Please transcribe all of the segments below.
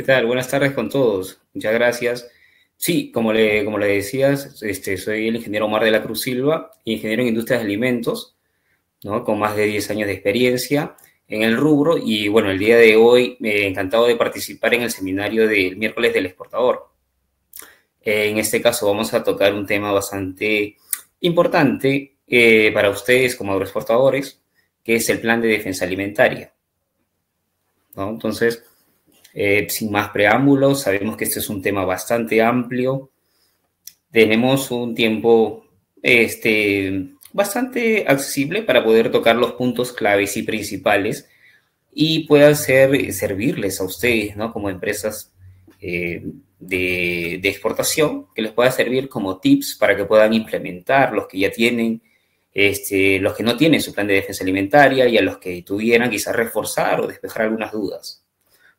¿Qué tal? Buenas tardes con todos. Muchas gracias. Sí, como le, como le decías, este, soy el ingeniero Omar de la Cruz Silva, ingeniero en industrias de alimentos, ¿no? con más de 10 años de experiencia en el rubro y bueno, el día de hoy me eh, he encantado de participar en el seminario del miércoles del exportador. Eh, en este caso vamos a tocar un tema bastante importante eh, para ustedes como agroexportadores, que es el plan de defensa alimentaria. ¿no? Entonces, eh, sin más preámbulos, sabemos que este es un tema bastante amplio. Tenemos un tiempo este, bastante accesible para poder tocar los puntos claves y principales y pueda ser, eh, servirles a ustedes ¿no? como empresas eh, de, exportación, que les pueda servir como tips para que puedan implementar los que ya tienen, este, los que no tienen su plan de defensa alimentaria y a los que tuvieran quizás reforzar o despejar algunas dudas.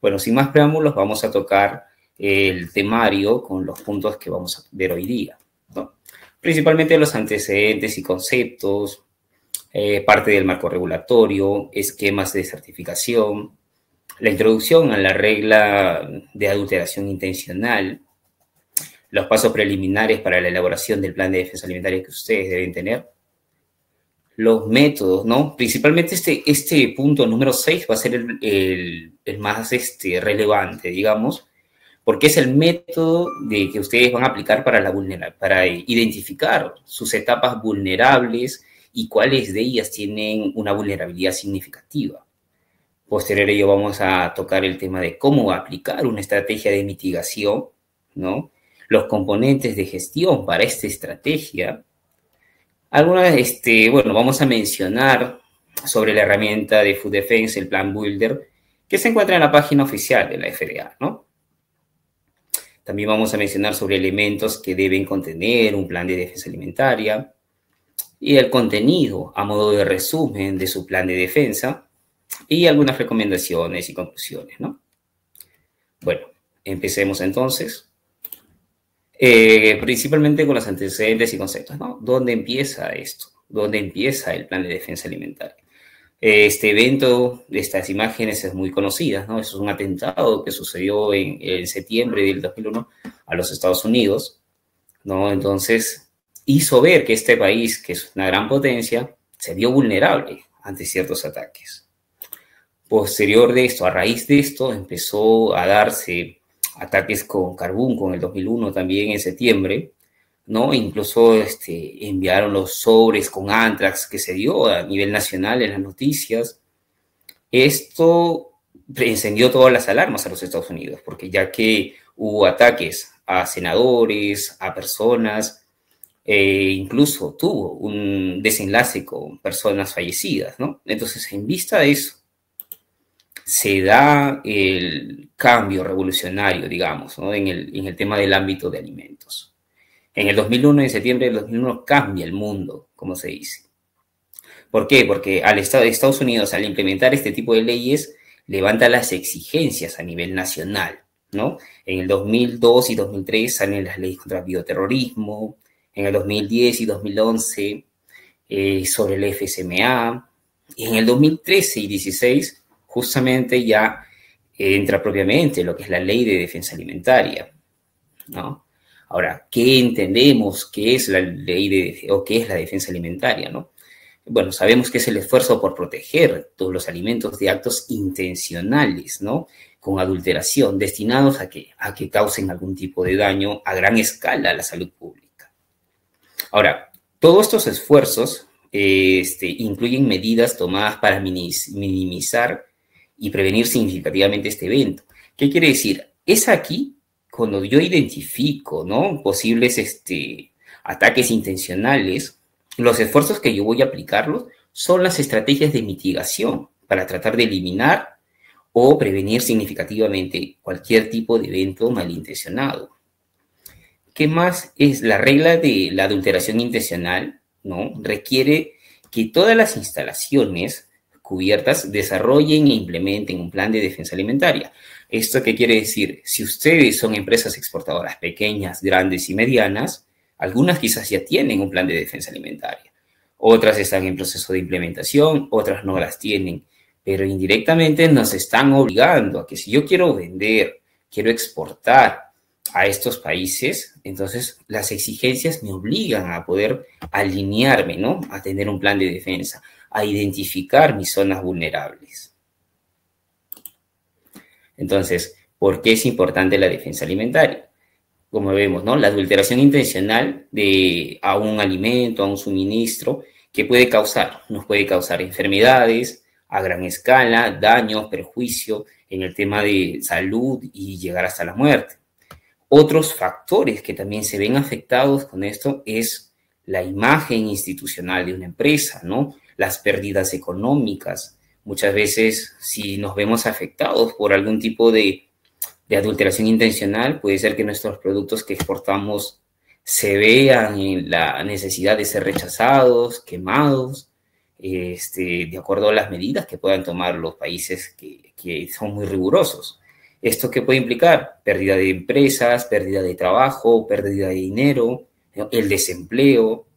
Bueno, sin más preámbulos, vamos a tocar eh, el temario con los puntos que vamos a ver hoy día. Principalmente los antecedentes y conceptos, eh, parte del marco regulatorio, esquemas de certificación, la introducción a la regla de adulteración intencional, los pasos preliminares para la elaboración del plan de defensa alimentaria que ustedes deben tener, los métodos, ¿no? Principalmente este, este punto número 6 va a ser el, más este, relevante, digamos, porque es el método de, que ustedes van a aplicar para, la vulnera para identificar sus etapas vulnerables y cuáles de ellas tienen una vulnerabilidad significativa. Posterior a ello vamos a tocar el tema de cómo aplicar una estrategia de mitigación, ¿no? Los componentes de gestión para esta estrategia, Alguna este, bueno, vamos a mencionar sobre la herramienta de Food Defense, el Plan Builder, que se encuentra en la página oficial de la FDA, ¿no? También vamos a mencionar sobre elementos que deben contener un plan de defensa alimentaria y el contenido a modo de resumen de su plan de defensa y algunas recomendaciones y conclusiones, ¿no? Bueno, empecemos entonces. Eh, principalmente con los antecedentes y conceptos, ¿no? ¿Dónde empieza esto? ¿Dónde empieza el plan de defensa alimentaria? Este evento, estas imágenes es muy conocida, ¿no? es un atentado que sucedió en, en, septiembre del 2001 a los Estados Unidos, ¿no? Entonces hizo ver que este país, que es una gran potencia, se vio vulnerable ante ciertos ataques. Posterior de esto, a raíz de esto, empezó a darse ataques con carbón con el 2001 también en septiembre, ¿no? Incluso este, enviaron los sobres con Antrax que se dio a nivel nacional en las noticias. Esto encendió todas las alarmas a los Estados Unidos, porque ya que hubo ataques a senadores, a personas, eh, incluso tuvo un desenlace con personas fallecidas, ¿no? Entonces, en vista de eso, se da el cambio revolucionario, digamos, en, el, en, el, tema del ámbito de alimentos. En el 2001, en septiembre del 2001, cambia el mundo, como se dice. ¿Por qué? Porque al Estado de Estados Unidos, al implementar este tipo de leyes, levanta las exigencias a nivel nacional, ¿no? En el 2002 y 2003 salen las leyes contra el bioterrorismo, en el 2010 y 2011 eh, sobre el FSMA, y en el 2013 y 2016 justamente ya eh, entra propiamente lo que es la ley de defensa alimentaria, Ahora, ¿qué entendemos que es la ley de, o qué es la defensa alimentaria, ¿no? Bueno, sabemos que es el esfuerzo por proteger todos los alimentos de actos intencionales, ¿no? Con adulteración, destinados a que, a que causen algún tipo de daño a gran escala a la salud pública. Ahora, todos estos esfuerzos eh, este, incluyen medidas tomadas para minimizar y prevenir significativamente este evento. ¿Qué quiere decir? Es aquí cuando yo identifico ¿no? posibles este, ataques intencionales, los esfuerzos que yo voy a aplicarlos son las estrategias de mitigación para tratar de eliminar o prevenir significativamente cualquier tipo de evento malintencionado. ¿Qué más es la regla de la adulteración intencional? ¿no? Requiere que todas las instalaciones cubiertas desarrollen e implementen un plan de defensa alimentaria. ¿Esto qué quiere decir? Si ustedes son empresas exportadoras pequeñas, grandes y medianas, algunas quizás ya tienen un plan de defensa alimentaria, otras están en proceso de implementación, otras no las tienen, pero indirectamente nos están obligando a que si yo quiero vender, quiero exportar, a estos países, entonces las exigencias me obligan a poder alinearme, ¿no? A tener un plan de defensa, a identificar mis zonas vulnerables. Entonces, ¿por qué es importante la defensa alimentaria? Como vemos, ¿no? La adulteración intencional de, a un alimento, a un suministro, que puede causar? Nos puede causar enfermedades a gran escala, daños, perjuicio en el tema de salud y llegar hasta la muerte otros factores que también se ven afectados con esto es la imagen institucional de una empresa, ¿no? Las pérdidas económicas. Muchas veces, si nos vemos afectados por algún tipo de, adulteración intencional, puede ser que nuestros productos que exportamos se vean en la necesidad de ser rechazados, quemados, este, de acuerdo a las medidas que puedan tomar los países que son muy rigurosos. ¿Esto qué puede implicar? Pérdida de empresas, pérdida de trabajo, pérdida de dinero, el desempleo.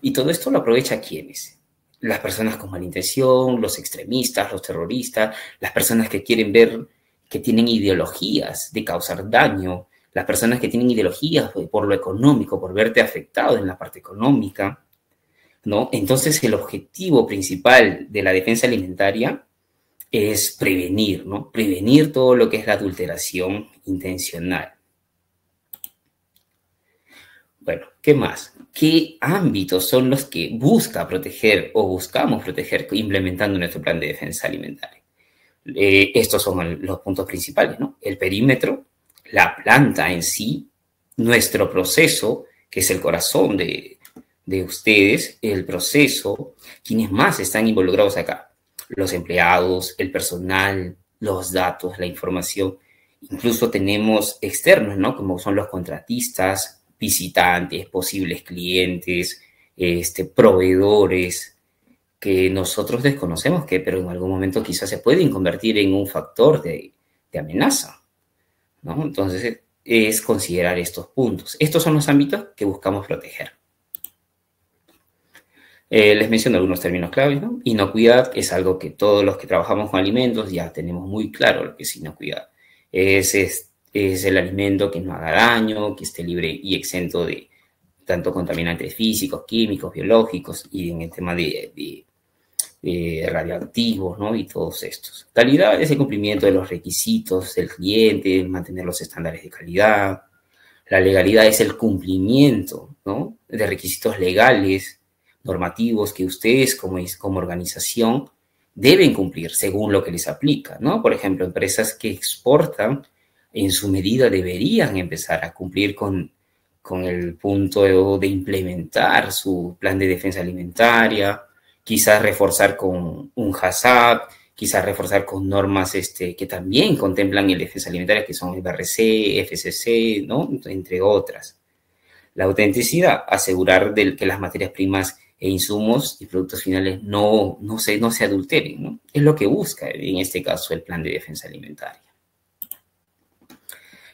Y todo esto lo aprovecha quiénes? Las personas con mala intención, los extremistas, los terroristas, las personas que quieren ver que tienen ideologías de causar daño, las personas que tienen ideologías por lo económico, por verte afectado en la parte económica, ¿no? Entonces el objetivo principal de la defensa alimentaria es prevenir, ¿no? Prevenir todo lo que es la adulteración intencional. Bueno, ¿qué más? ¿Qué ámbitos son los que busca proteger o buscamos proteger implementando nuestro plan de defensa alimentaria? Eh, estos son los puntos principales, ¿no? El perímetro, la planta en sí, nuestro proceso, que es el corazón de, de ustedes, el proceso, quienes más están involucrados acá los empleados, el personal, los datos, la información. Incluso tenemos externos, ¿no? Como son los contratistas, visitantes, posibles clientes, este, proveedores, que nosotros desconocemos que, pero en algún momento quizás se pueden convertir en un factor de, de amenaza, ¿no? Entonces, es considerar estos puntos. Estos son los ámbitos que buscamos proteger. Eh, les menciono algunos términos claves, ¿no? Inocuidad es algo que todos los que trabajamos con alimentos ya tenemos muy claro lo que es inocuidad. Es, es, el alimento que no haga daño, que esté libre y exento de tanto contaminantes físicos, químicos, biológicos y en el tema de, radioactivos, ¿no? Y todos estos. Calidad es el cumplimiento de los requisitos del cliente, mantener los estándares de calidad. La legalidad es el cumplimiento, De requisitos legales normativos que ustedes como, como organización deben cumplir según lo que les aplica, ¿no? Por ejemplo, empresas que exportan en su medida deberían empezar a cumplir con, con el punto de, implementar su plan de defensa alimentaria, quizás reforzar con un HACCP, quizás reforzar con normas este, que también contemplan el defensa alimentaria, que son el BRC, FCC, ¿no? entre otras. La autenticidad, asegurar del, que las materias primas e insumos y productos finales no, no, se, no se adulteren. ¿no? Es lo que busca en este caso el plan de defensa alimentaria.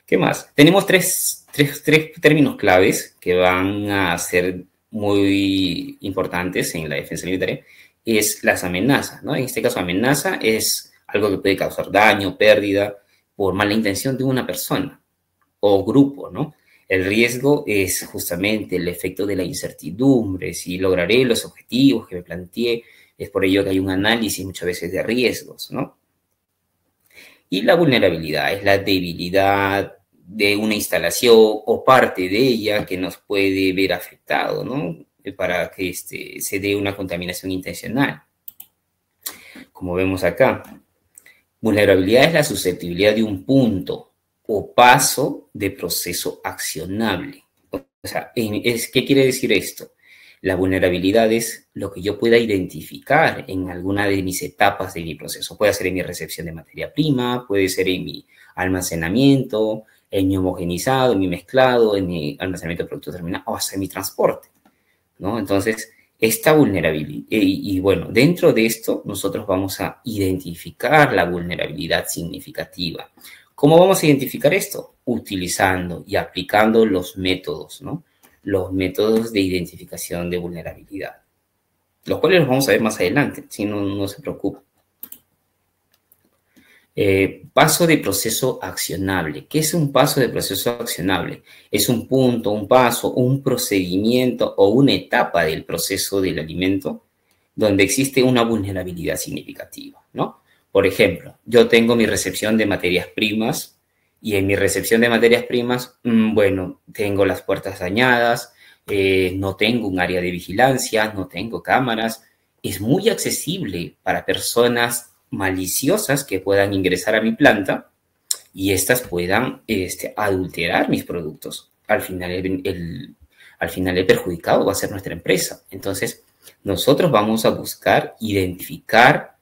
¿Qué más? Tenemos tres, tres, tres términos claves que van a ser muy importantes en la defensa alimentaria. Es las amenazas, ¿no? En este caso, amenaza es algo que puede causar daño, pérdida, por mala intención de una persona o grupo, ¿no? El riesgo es justamente el efecto de la incertidumbre, si lograré los objetivos que me planteé. Es por ello que hay un análisis muchas veces de riesgos, ¿no? Y la vulnerabilidad es la debilidad de una instalación o parte de ella que nos puede ver afectado, ¿no? Para que este, se dé una contaminación intencional. Como vemos acá, vulnerabilidad es la susceptibilidad de un punto o paso de proceso accionable. O sea, es, ¿qué quiere decir esto? La vulnerabilidad es lo que yo pueda identificar en alguna de mis etapas de mi proceso. Puede ser en mi recepción de materia prima, puede ser en mi almacenamiento, en mi homogenizado, en mi mezclado, en mi almacenamiento de producto terminado, o hasta en mi transporte. ¿no? Entonces, esta vulnerabilidad, eh, y, bueno, dentro de esto nosotros vamos a identificar la vulnerabilidad significativa. ¿Cómo vamos a identificar esto? Utilizando y aplicando los métodos, ¿no? Los métodos de identificación de vulnerabilidad, los cuales los vamos a ver más adelante, si no, no se preocupen. Eh, paso de proceso accionable. ¿Qué es un paso de proceso accionable? Es un punto, un paso, un procedimiento o una etapa del proceso del alimento donde existe una vulnerabilidad significativa, ¿no? Por ejemplo, yo tengo mi recepción de materias primas y en mi recepción de materias primas, mm, bueno, tengo las puertas dañadas, eh, no tengo un área de vigilancia, no tengo cámaras. Es muy accesible para personas maliciosas que puedan ingresar a mi planta y estas puedan este, adulterar mis productos. Al final el, al final el perjudicado va a ser nuestra empresa. Entonces, nosotros vamos a buscar identificar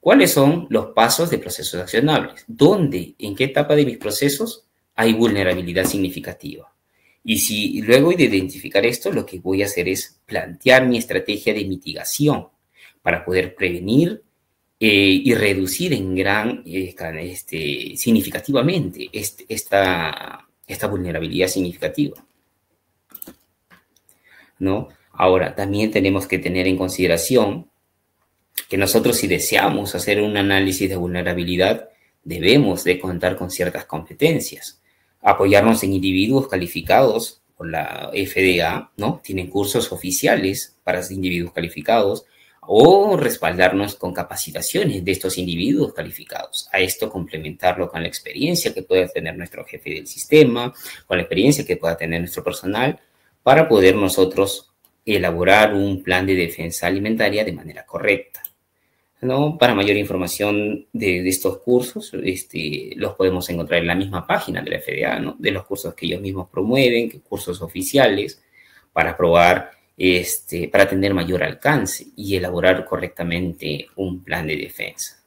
¿Cuáles son los pasos de procesos accionables? ¿Dónde, en qué etapa de mis procesos hay vulnerabilidad significativa? Y si luego de identificar esto, lo que voy a hacer es plantear mi estrategia de mitigación para poder prevenir eh, y reducir en gran, este, significativamente este, esta, vulnerabilidad significativa. ¿No? Ahora, también tenemos que tener en consideración que nosotros si deseamos hacer un análisis de vulnerabilidad, debemos de contar con ciertas competencias, apoyarnos en individuos calificados por la FDA, ¿no? Tienen cursos oficiales para individuos calificados o respaldarnos con capacitaciones de estos individuos calificados. A esto complementarlo con la experiencia que pueda tener nuestro jefe del sistema, con la experiencia que pueda tener nuestro personal, para poder nosotros elaborar un plan de defensa alimentaria de manera correcta. Para mayor información de, estos cursos, este, los podemos encontrar en la misma página de la FDA, de los cursos que ellos mismos promueven, que cursos oficiales, para probar, este, para tener mayor alcance y elaborar correctamente un plan de defensa.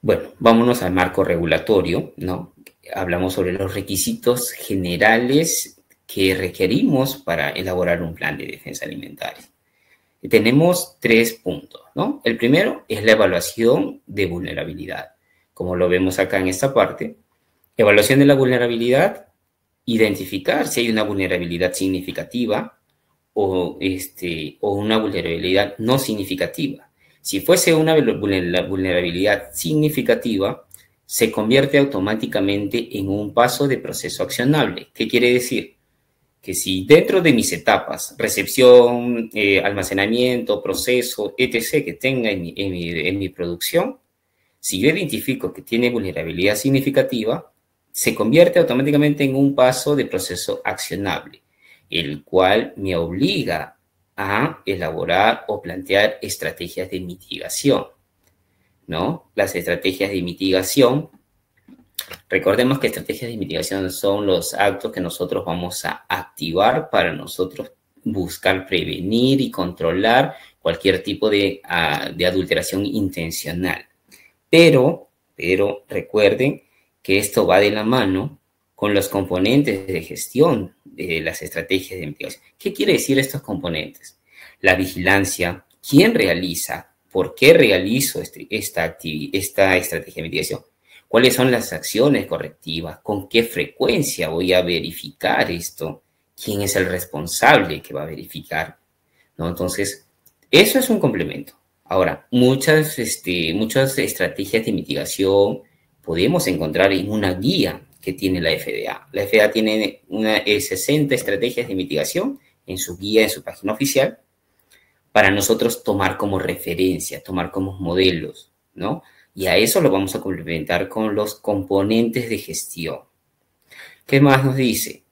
Bueno, vámonos al marco regulatorio, ¿no? Hablamos sobre los requisitos generales que requerimos para elaborar un plan de defensa alimentaria tenemos tres puntos, ¿no? El primero es la evaluación de vulnerabilidad, como lo vemos acá en esta parte. Evaluación de la vulnerabilidad, identificar si hay una vulnerabilidad significativa o, este, o una vulnerabilidad no significativa. Si fuese una vulnerabilidad significativa, se convierte automáticamente en un paso de proceso accionable. ¿Qué quiere decir? que si dentro de mis etapas, recepción, eh, almacenamiento, proceso, etc., que tenga en mi, en mi producción, si yo identifico que tiene vulnerabilidad significativa, se convierte automáticamente en un paso de proceso accionable, el cual me obliga a elaborar o plantear estrategias de mitigación. ¿no? Las estrategias de mitigación Recordemos que estrategias de mitigación son los actos que nosotros vamos a activar para nosotros buscar prevenir y controlar cualquier tipo ah, de, adulteración intencional. Pero, pero recuerden que esto va de la mano con los componentes de gestión de las estrategias de mitigación. ¿Qué quiere decir estos componentes? La vigilancia, quién realiza, por qué realizo este, esta, esta estrategia de mitigación, cuáles son las acciones correctivas, con qué frecuencia voy a verificar esto, quién es el responsable que va a verificar, ¿no? Entonces, eso es un complemento. Ahora, muchas, este, muchas estrategias de mitigación podemos encontrar en una guía que tiene la FDA. La FDA tiene una, 60 eh, estrategias de mitigación en su guía, en su página oficial, para nosotros tomar como referencia, tomar como modelos, ¿no? Y a eso lo vamos a complementar con los componentes de gestión. ¿Qué más nos dice?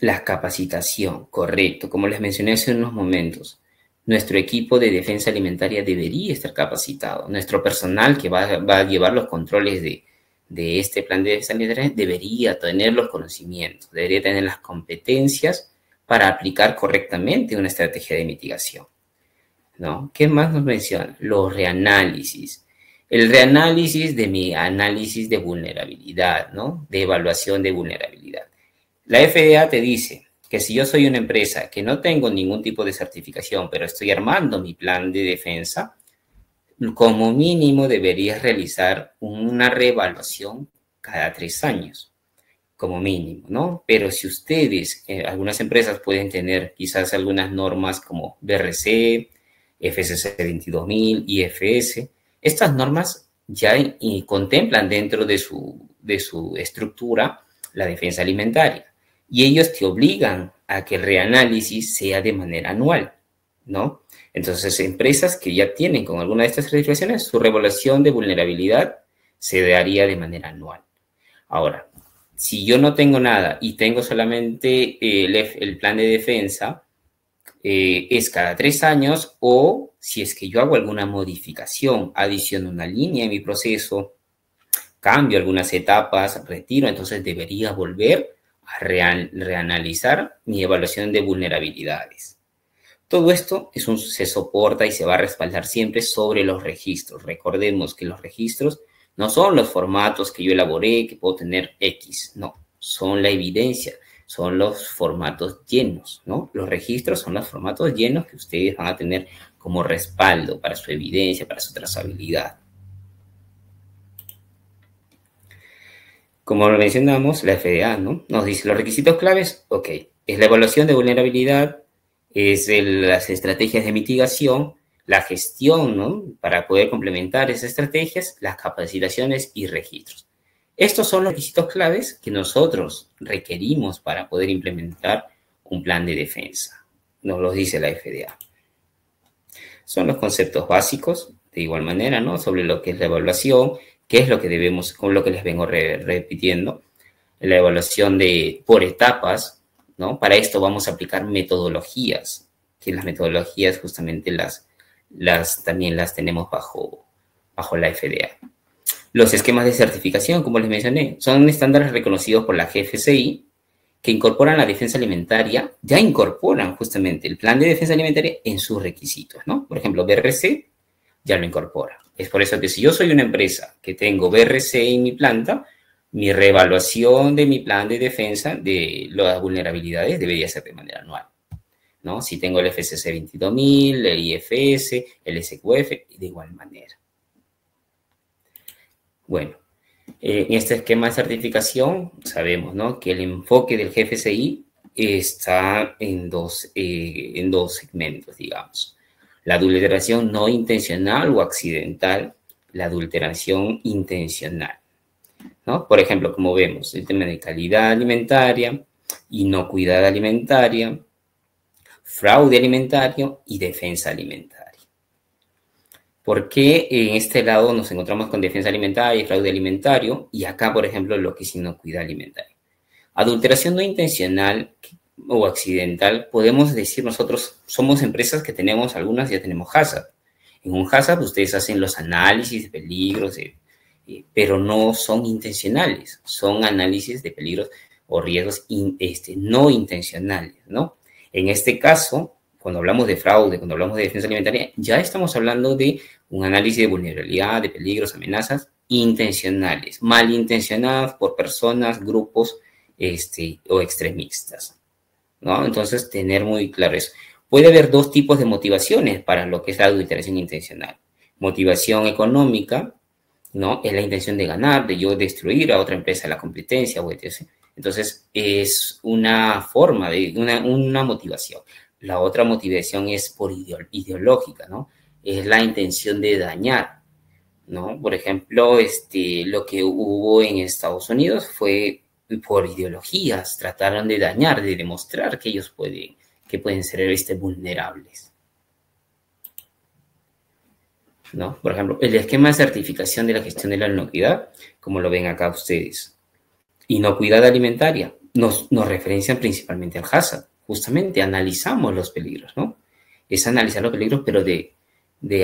La capacitación, correcto. Como les mencioné hace unos momentos, nuestro equipo de defensa alimentaria debería estar capacitado. Nuestro personal que va, a llevar los controles de, de este plan de defensa alimentaria debería tener los conocimientos, debería tener las competencias para aplicar correctamente una estrategia de mitigación. ¿no? ¿Qué más nos menciona? Los reanálisis el reanálisis de mi análisis de vulnerabilidad, ¿no? De evaluación de vulnerabilidad. La FDA e te dice que si yo soy una empresa que no tengo ningún tipo de certificación, pero estoy armando mi plan de defensa, como mínimo deberías realizar una reevaluación cada tres años como mínimo, ¿no? Pero si ustedes, eh, algunas empresas pueden tener quizás algunas normas como BRC, FSC 22000, IFS, estas normas ya contemplan dentro de su, estructura la defensa alimentaria y ellos te obligan a que el reanálisis sea de manera anual, ¿no? Entonces, empresas que ya tienen con alguna de estas certificaciones, su revelación de vulnerabilidad se daría de manera anual. Ahora, si yo no tengo nada y tengo solamente eh, el plan de defensa, eh, es cada tres años o si es que yo hago alguna modificación, adiciono una línea en mi proceso, cambio algunas etapas, retiro, entonces debería volver a reanalizar mi evaluación de vulnerabilidades. Todo esto es un, se soporta y se va a respaldar siempre sobre los registros. Recordemos que los registros no son los formatos que yo elaboré, que puedo tener X, no, son la evidencia son los formatos llenos, ¿no? Los registros son los formatos llenos que ustedes van a tener como respaldo para su evidencia, para su trazabilidad. Como lo mencionamos, la FDA ¿no? nos dice los requisitos claves, ok, es la evaluación de vulnerabilidad, es las estrategias de mitigación, la gestión ¿no? para poder complementar esas estrategias, las capacitaciones y registros. Estos son los requisitos claves que nosotros requerimos para poder implementar un plan de defensa. Nos lo dice la FDA. Son los conceptos básicos, de igual manera, ¿no? Sobre lo que es la evaluación, qué es lo que debemos, con lo que les vengo repitiendo, la evaluación de por etapas, ¿no? Para esto vamos a aplicar metodologías, que las metodologías justamente las, las también las tenemos bajo, bajo la FDA. Los esquemas de certificación, como les mencioné, son estándares reconocidos por la GFCI que incorporan la defensa alimentaria, ya incorporan justamente el plan de defensa alimentaria en sus requisitos, ¿no? Por ejemplo, BRC ya lo incorpora. Es por eso que si yo soy una empresa que tengo BRC en mi planta, mi reevaluación de mi plan de defensa de las vulnerabilidades debería ser de manera anual. ¿no? Si tengo el FCC 22000, el IFS, el SQF, de igual manera. Bueno, eh, en este esquema de certificación sabemos que el enfoque del GFCI está en dos, eh, en dos segmentos, digamos. La adulteración no intencional o accidental, la adulteración intencional. Por ejemplo, como vemos, el tema de calidad alimentaria, inocuidad alimentaria, fraude alimentario y defensa alimentaria. ¿Por qué en este lado nos encontramos con defensa alimentaria y fraude alimentario? Y acá, por ejemplo, lo que es inocuidad alimentaria. Adulteración no intencional o accidental, podemos decir nosotros somos empresas que tenemos, algunas ya tenemos HACCP. En un HACCP ustedes hacen los análisis de peligros, eh, eh, pero no son intencionales, son análisis de peligros o riesgos este, no intencionales, ¿no? En este caso, cuando hablamos de fraude, cuando hablamos de defensa alimentaria, ya estamos hablando de un análisis de vulnerabilidad, de peligros, amenazas intencionales, malintencionadas por personas, grupos este, o extremistas. ¿no? Entonces, tener muy claro eso. Puede haber dos tipos de motivaciones para lo que es la adulteración intencional. Motivación económica, ¿no? Es la intención de ganar, de yo destruir a otra empresa, la competencia, o etc. Entonces, es una forma de, una motivación. La otra motivación es por ideológica, ¿no? Es la intención de dañar, ¿no? Por ejemplo, este, lo que hubo en Estados Unidos fue por ideologías, trataron de dañar, de demostrar que ellos pueden, que pueden ser este, vulnerables. ¿No? Por ejemplo, el esquema de certificación de la gestión de la inocuidad, como lo ven acá ustedes. Inocuidad alimentaria, nos, nos referencian principalmente al hazard justamente analizamos los peligros, ¿no? Es analizar los peligros, pero de,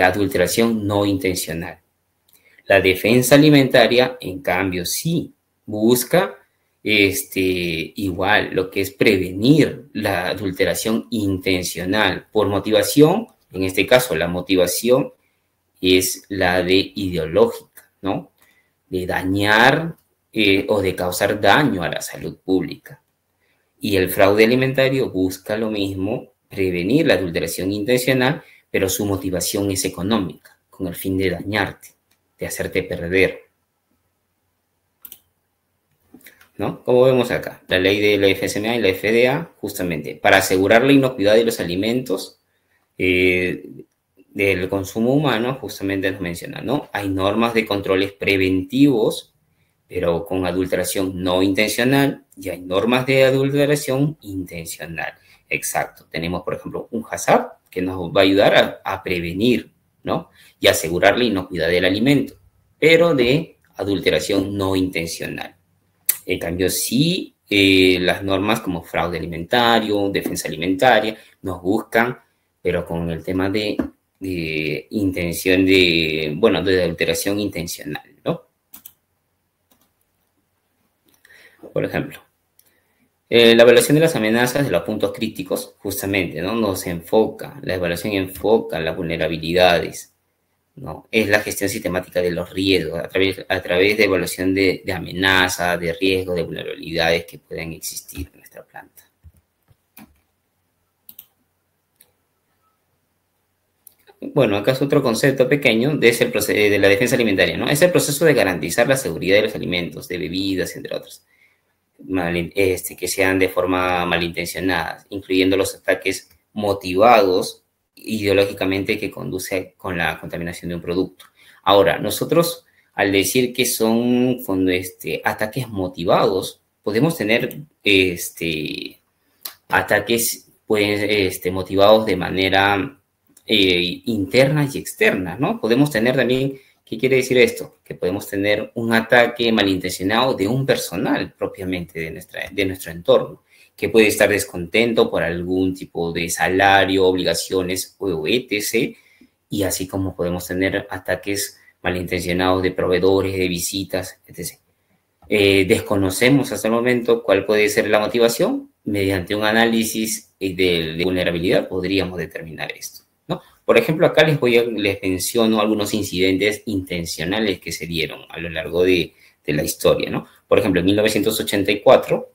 adulteración no intencional. La defensa alimentaria, en cambio, sí busca este, igual lo que es prevenir la adulteración intencional por motivación, en este caso la motivación es la de ideológica, ¿no? De dañar eh, o de causar daño a la salud pública. Y el fraude alimentario busca lo mismo, prevenir la adulteración intencional, pero su motivación es económica, con el fin de dañarte, de hacerte perder. ¿No? Como vemos acá, la ley de la FSMA y la FDA, justamente, para asegurar la inocuidad de los alimentos eh, del consumo humano, justamente nos menciona, ¿no? Hay normas de controles preventivos pero con adulteración no intencional y hay normas de adulteración intencional. Exacto. Tenemos, por ejemplo, un hazard que nos va a ayudar a, prevenir ¿no? y asegurar la inocuidad del alimento, pero de adulteración no intencional. En cambio, sí, eh, las normas como fraude alimentario, defensa alimentaria, nos buscan, pero con el tema de, de intención de, bueno, de adulteración intencional. por ejemplo. Eh, la evaluación de las amenazas de los puntos críticos, justamente, ¿no? Nos enfoca, la evaluación enfoca las vulnerabilidades, ¿no? Es la gestión sistemática de los riesgos a través, de evaluación de, amenazas, de riesgos, de vulnerabilidades que pueden existir en nuestra planta. Bueno, acá es otro concepto pequeño de, de la defensa alimentaria, ¿no? Es el proceso de garantizar la seguridad de los alimentos, de bebidas, entre otros este, que sean de forma malintencionada, incluyendo los ataques motivados ideológicamente que conduce con la contaminación de un producto. Ahora, nosotros al decir que son este, ataques motivados, podemos tener este, ataques este, motivados de manera eh, interna y externa, ¿no? Podemos tener también ¿Qué quiere decir esto? Que podemos tener un ataque malintencionado de un personal propiamente de, nuestra, de nuestro entorno, que puede estar descontento por algún tipo de salario, obligaciones o etc. Y así como podemos tener ataques malintencionados de proveedores, de visitas, etc. Eh, desconocemos hasta el momento cuál puede ser la motivación. Mediante un análisis eh, de vulnerabilidad podríamos determinar esto. Por ejemplo, acá les, voy les menciono algunos incidentes intencionales que se dieron a lo largo de, la historia, ¿no? Por ejemplo, en 1984,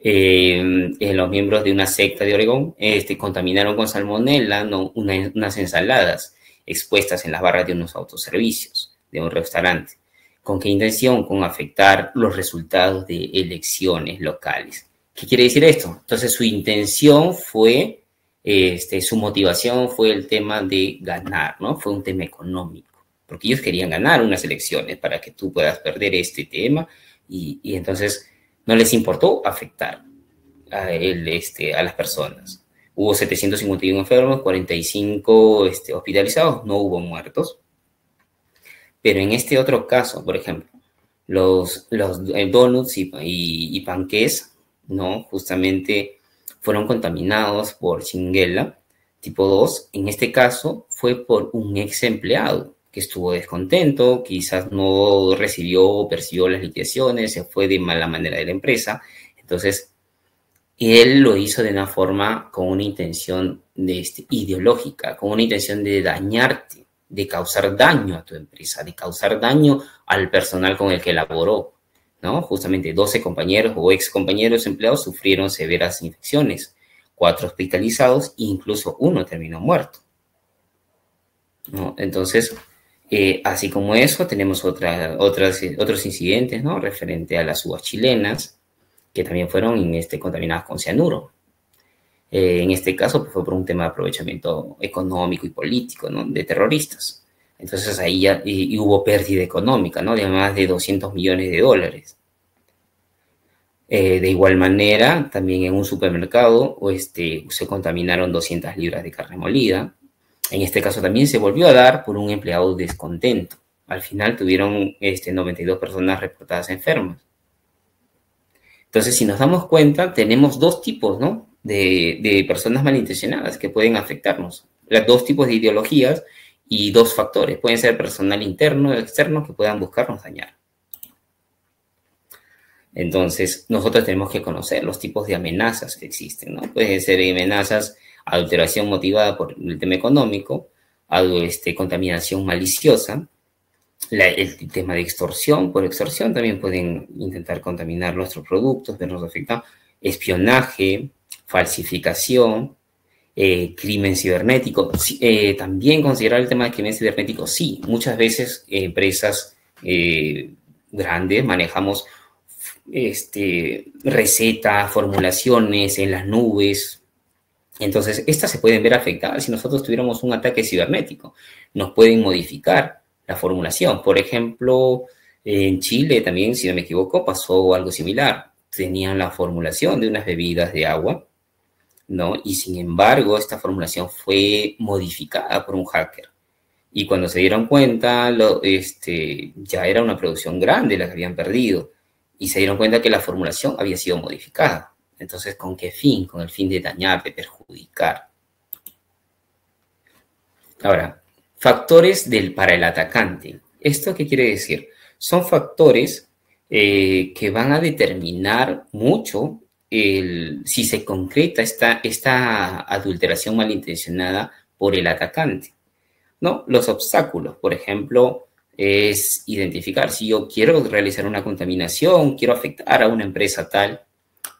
eh, los miembros de una secta de Oregón este, contaminaron con salmonela unas ensaladas expuestas en las barras de unos autoservicios de un restaurante. ¿Con qué intención? Con afectar los resultados de elecciones locales. ¿Qué quiere decir esto? Entonces su intención fue este, su motivación fue el tema de ganar, ¿no? Fue un tema económico, porque ellos querían ganar unas elecciones para que tú puedas perder este tema y, entonces no les importó afectar a, el, este, a las personas. Hubo 751 enfermos, 45 este, hospitalizados, no hubo muertos. Pero en este otro caso, por ejemplo, los, los eh, donuts y, y, y panqués, ¿no? Justamente fueron contaminados por chinguela tipo 2. En este caso fue por un ex empleado que estuvo descontento, quizás no recibió o percibió las licitaciones se fue de mala manera de la empresa. Entonces, él lo hizo de una forma con una intención de este, ideológica, con una intención de dañarte, de causar daño a tu empresa, de causar daño al personal con el que laboró. ¿no? Justamente 12 compañeros o ex compañeros empleados sufrieron severas infecciones, cuatro hospitalizados e incluso uno terminó muerto. Entonces, eh, así como eso, tenemos otras, eh, otros incidentes ¿no? referente a las uvas chilenas, que también fueron este, contaminadas con cianuro. Eh, en este caso pues, fue por un tema de aprovechamiento económico y político de terroristas. Entonces ahí ya hubo pérdida económica, ¿no? De más de 200 millones de dólares. Eh, de igual manera, también en un supermercado este, se contaminaron 200 libras de carne molida. En este caso también se volvió a dar por un empleado descontento. Al final tuvieron este, 92 personas reportadas enfermas. Entonces, si nos damos cuenta, tenemos dos tipos ¿no? de, personas malintencionadas que pueden afectarnos. Los dos tipos de ideologías y dos factores. Pueden ser personal interno o externo que puedan buscarnos dañar. Entonces, nosotros tenemos que conocer los tipos de amenazas que existen, ¿no? Pueden ser amenazas, adulteración motivada por el tema económico, este, contaminación maliciosa, el tema de extorsión, por extorsión también pueden intentar contaminar nuestros productos, vernos afectados, espionaje, falsificación, eh, crimen cibernético. Eh, también considerar el tema del crimen cibernético, sí, muchas veces eh, empresas grandes manejamos este, recetas, formulaciones en las nubes. Entonces, estas se pueden ver afectadas si nosotros tuviéramos un ataque cibernético. Nos pueden modificar la formulación. Por ejemplo, en Chile también, si no me equivoco, pasó algo similar. Tenían la formulación de unas bebidas de agua ¿no? Y sin embargo, esta formulación fue modificada por un hacker. Y cuando se dieron cuenta, lo, este, ya era una producción grande la que habían perdido. Y se dieron cuenta que la formulación había sido modificada. Entonces, ¿con qué fin? Con el fin de dañar, de perjudicar. Ahora, factores del, para el atacante. ¿Esto qué quiere decir? Son factores eh, que van a determinar mucho el, si se concreta esta, esta adulteración malintencionada por el atacante. ¿no? Los obstáculos, por ejemplo, es identificar si yo quiero realizar una contaminación, quiero afectar a una empresa tal,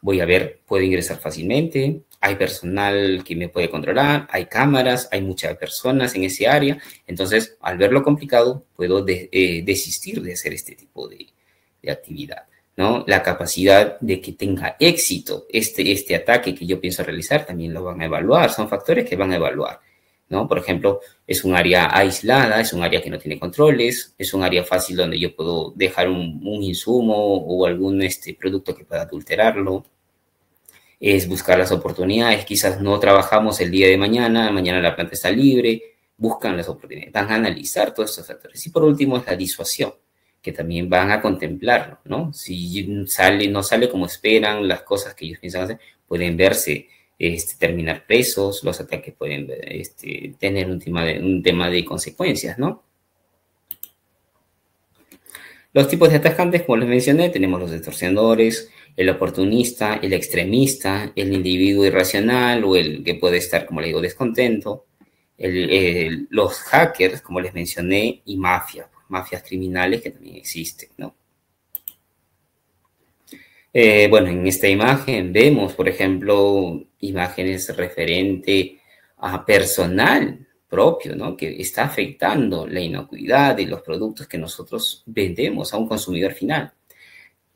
voy a ver, puedo ingresar fácilmente, hay personal que me puede controlar, hay cámaras, hay muchas personas en ese área, entonces al verlo complicado puedo eh, desistir de hacer este tipo de, de actividad. La capacidad de que tenga éxito este, este ataque que yo pienso realizar también lo van a evaluar, son factores que van a evaluar, ¿no? Por ejemplo, es un área aislada, es un área que no tiene controles, es un área fácil donde yo puedo dejar un, insumo o algún este, producto que pueda adulterarlo, es buscar las oportunidades, quizás no trabajamos el día de mañana, mañana la planta está libre, buscan las oportunidades, van a analizar todos estos factores. Y por último es la disuasión que también van a contemplarlo, ¿no? Si sale, no sale como esperan las cosas que ellos piensan hacer, pueden verse este, terminar presos, los ataques pueden este, tener un tema, de, consecuencias, ¿no? Los tipos de atacantes, como les mencioné, tenemos los distorsionadores, el oportunista, el extremista, el individuo irracional o el que puede estar, como le digo, descontento, eh, los hackers, como les mencioné, y mafia mafias criminales que también existen, ¿no? Eh, bueno, en esta imagen vemos, por ejemplo, imágenes referente a personal propio, ¿no? Que está afectando la inocuidad de los productos que nosotros vendemos a un consumidor final.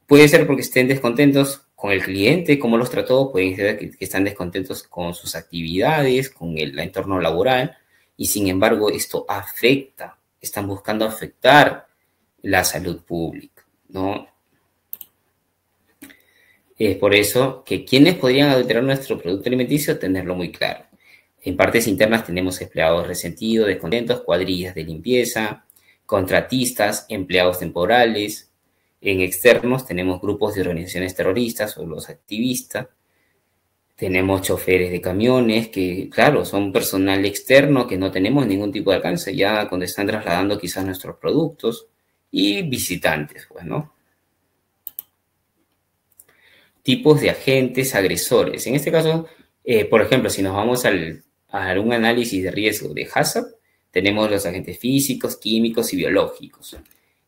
Puede ser porque estén descontentos con el cliente, cómo los trató, pueden ser que, están descontentos con sus actividades, con el entorno laboral, y sin embargo esto afecta están buscando afectar la salud pública, ¿no? Es por eso que quienes podrían adulterar nuestro producto alimenticio, tenerlo muy claro. En partes internas tenemos empleados resentidos, descontentos, cuadrillas de limpieza, contratistas, empleados temporales. En externos tenemos grupos de organizaciones terroristas o los activistas. Tenemos choferes de camiones que, claro, son personal externo que no tenemos ningún tipo de alcance ya cuando están trasladando quizás nuestros productos y visitantes, pues, ¿no? Tipos de agentes agresores. En este caso, eh, por ejemplo, si nos vamos al, a un análisis de riesgo de hazard, tenemos los agentes físicos, químicos y biológicos.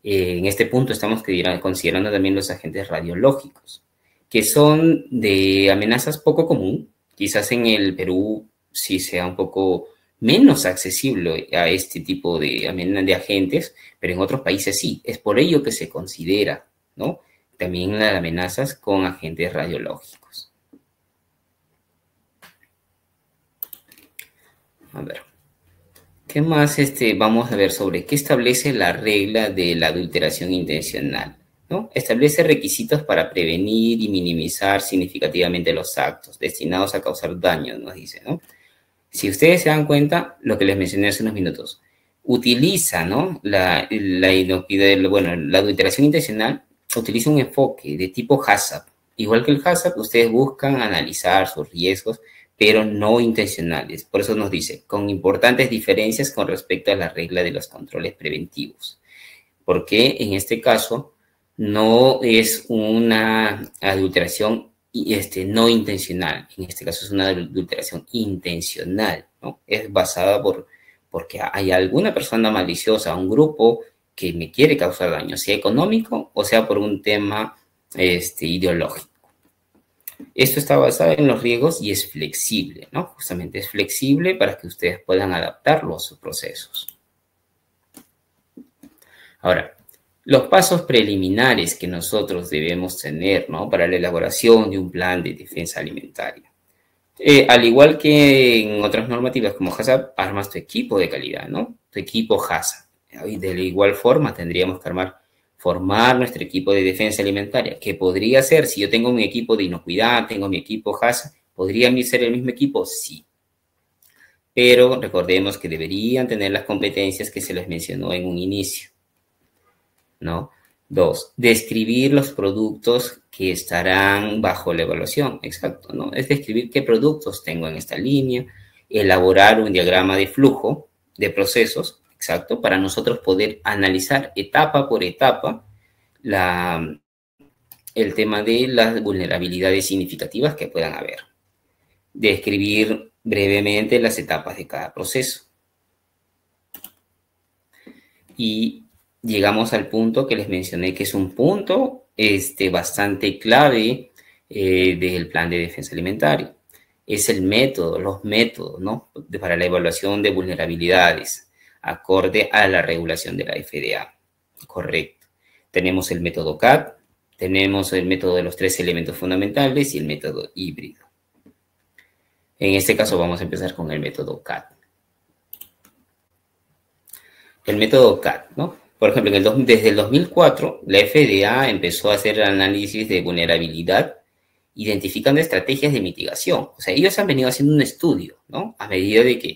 Eh, en este punto estamos considerando también los agentes radiológicos que son de amenazas poco común. Quizás en el Perú sí sea un poco menos accesible a este tipo de, de agentes, pero en otros países sí. Es por ello que se considera, ¿no? También las amenazas con agentes radiológicos. A ver. ¿Qué más este, vamos a ver sobre qué establece la regla de la adulteración intencional? Establece requisitos para prevenir y minimizar significativamente los actos destinados a causar daño, nos dice, ¿no? Si ustedes se dan cuenta, lo que les mencioné hace unos minutos, utiliza, ¿no? La, la bueno, la adulteración intencional utiliza un enfoque de tipo HACCP. Igual que el HACCP, ustedes buscan analizar sus riesgos, pero no intencionales. Por eso nos dice, con importantes diferencias con respecto a la regla de los controles preventivos. Porque en este caso, no es una adulteración este, no intencional, en este caso es una adulteración intencional, ¿no? Es basada por, porque hay alguna persona maliciosa, un grupo que me quiere causar daño, sea económico o sea por un tema este, ideológico. Esto está basado en los riesgos y es flexible, ¿no? Justamente es flexible para que ustedes puedan adaptarlo a sus procesos. Ahora, los pasos preliminares que nosotros debemos tener para la elaboración de un plan de defensa alimentaria. Eh, al igual que en otras normativas como HACCP, armas tu equipo de calidad, ¿no? Tu equipo HACCP. de la igual forma tendríamos que armar, formar nuestro equipo de defensa alimentaria, que podría ser, si yo tengo un equipo de inocuidad, tengo mi equipo HACCP, ¿podría ser el mismo equipo? Sí. Pero recordemos que deberían tener las competencias que se les mencionó en un inicio ¿no? Dos, describir los productos que estarán bajo la evaluación, exacto, ¿no? Es describir qué productos tengo en esta línea, elaborar un diagrama de flujo de procesos, exacto, para nosotros poder analizar etapa por etapa la, el tema de las vulnerabilidades significativas que puedan haber. Describir brevemente las etapas de cada proceso. Y llegamos al punto que les mencioné que es un punto este, bastante clave eh, del plan de defensa alimentaria. Es el método, los métodos, ¿no? para la evaluación de vulnerabilidades, acorde a la regulación de la FDA. Correcto. Tenemos el método CAT, tenemos el método de los tres elementos fundamentales y el método híbrido. En este caso vamos a empezar con el método CAT. El método CAT, ¿no? Por ejemplo, el, desde el 2004, la FDA empezó a hacer análisis de vulnerabilidad identificando estrategias de mitigación. O sea, ellos han venido haciendo un estudio, ¿no? A medida de que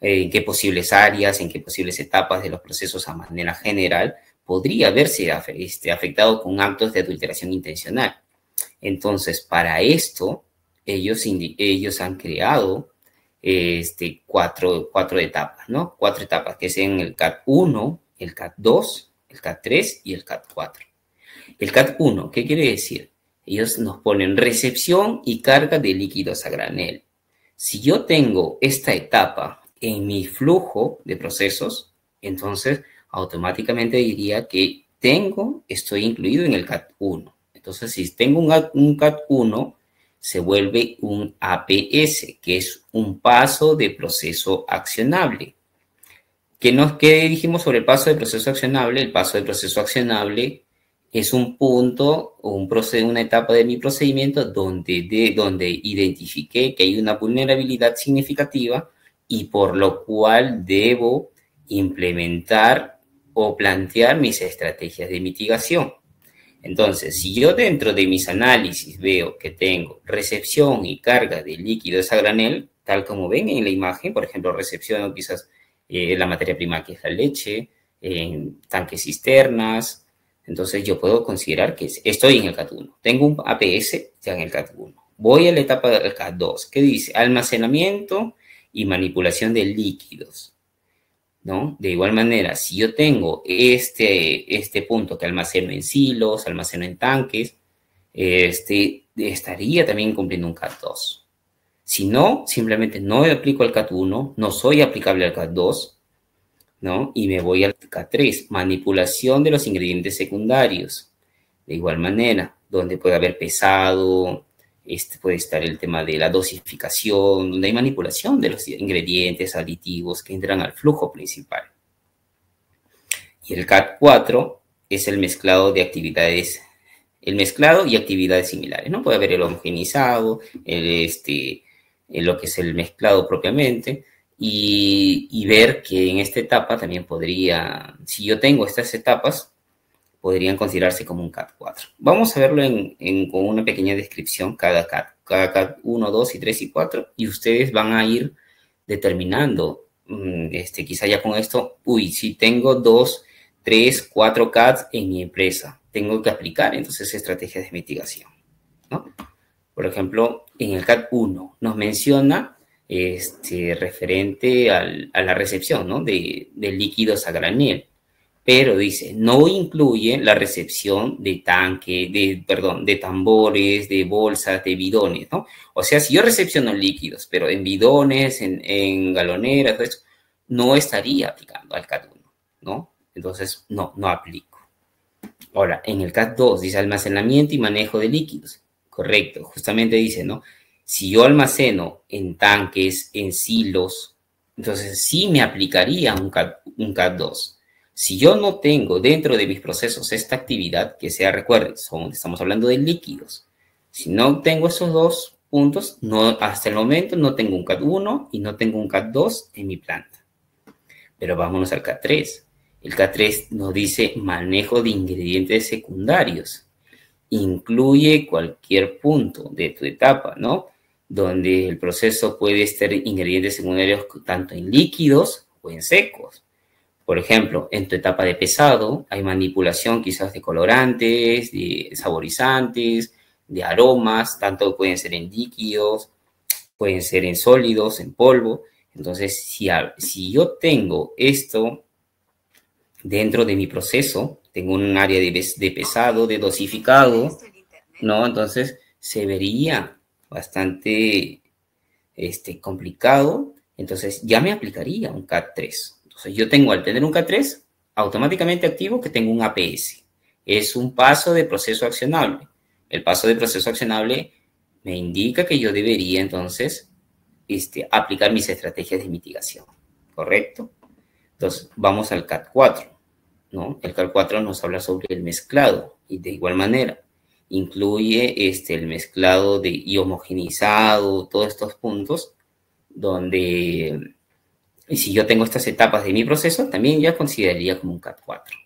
eh, en qué posibles áreas, en qué posibles etapas de los procesos a manera general podría verse este, afectado con actos de adulteración intencional. Entonces, para esto, ellos, ellos han creado este, cuatro, cuatro etapas, ¿no? Cuatro etapas, que es en el CAT 1, el CAT2, el CAT3 y el CAT4. El CAT1, ¿qué quiere decir? Ellos nos ponen recepción y carga de líquidos a granel. Si yo tengo esta etapa en mi flujo de procesos, entonces automáticamente diría que tengo, estoy incluido en el CAT1. Entonces, si tengo un, CAT1, se vuelve un APS, que es un paso de proceso accionable que nos que dijimos sobre el paso de proceso accionable. El paso de proceso accionable es un punto o un una etapa de mi procedimiento donde, de, donde identifiqué que hay una vulnerabilidad significativa y por lo cual debo implementar o plantear mis estrategias de mitigación. Entonces, si yo dentro de mis análisis veo que tengo recepción y carga de líquido a granel, tal como ven en la imagen, por ejemplo, recepción o quizás eh, la materia prima que es la leche, en tanques cisternas. Entonces yo puedo considerar que estoy en el CAT1. Tengo un APS en el CAT1. Voy a la etapa del CAT2, que dice almacenamiento y manipulación de líquidos. ¿No? De igual manera, si yo tengo este, este punto que almaceno en silos, almaceno en tanques, este, estaría también cumpliendo un CAT2. Si no, simplemente no aplico al CAT1, no soy aplicable al CAT2, ¿no? Y me voy al CAT3, manipulación de los ingredientes secundarios. De igual manera, donde puede haber pesado, este puede estar el tema de la dosificación, donde hay manipulación de los ingredientes aditivos que entran al flujo principal. Y el CAT4 es el mezclado de actividades, el mezclado y actividades similares, ¿no? Puede haber el homogenizado, el, este, en lo que es el mezclado propiamente, y, ver que en esta etapa también podría, si yo tengo estas etapas, podrían considerarse como un CAT 4. Vamos a verlo en, con una pequeña descripción cada CAT, cada CAT 1, 2 y 3 y 4, y ustedes van a ir determinando, mm, este, quizá ya con esto, uy, si tengo 2, 3, 4 CATs en mi empresa, tengo que aplicar entonces estrategias de mitigación, ¿no? Por ejemplo, en el CAT 1 nos menciona este, referente a la recepción ¿no? de, líquidos a granel, pero dice, no incluye la recepción de tanque, de, perdón, de tambores, de bolsas, de bidones, ¿no? O sea, si yo recepciono líquidos, pero en bidones, en, galoneras, pues, no estaría aplicando al CAT 1, ¿no? Entonces, no, no aplico. Ahora, en el CAT 2 dice almacenamiento y manejo de líquidos. Correcto, justamente dice, ¿no? Si yo almaceno en tanques, en silos, entonces sí me aplicaría un CAT, un 2. Si yo no tengo dentro de mis procesos esta actividad, que sea, recuerden, estamos hablando de líquidos. Si no tengo esos dos puntos, no, hasta el momento no tengo un CAT 1 y no tengo un CAT 2 en mi planta. Pero vámonos al CAT 3. El CAT 3 nos dice manejo de ingredientes secundarios incluye cualquier punto de tu etapa, ¿no? Donde el proceso puede estar ingredientes secundarios tanto en líquidos o en secos. Por ejemplo, en tu etapa de pesado hay manipulación quizás de colorantes, de saborizantes, de aromas, tanto pueden ser en líquidos, pueden ser en sólidos, en polvo. Entonces, si, si yo tengo esto dentro de mi proceso, tengo un área de, pesado, de dosificado, ¿no? Entonces se vería bastante este, complicado, entonces ya me aplicaría un CAT3. Entonces yo tengo, al tener un CAT3, automáticamente activo que tengo un APS. Es un paso de proceso accionable. El paso de proceso accionable me indica que yo debería entonces este, aplicar mis estrategias de mitigación, ¿correcto? Entonces, vamos al CAT4. ¿no? El Cat 4 nos habla sobre el mezclado y de igual manera incluye este, el mezclado de, y homogenizado, todos estos puntos, donde y si yo tengo estas etapas de mi proceso, también ya consideraría como un CAT 4.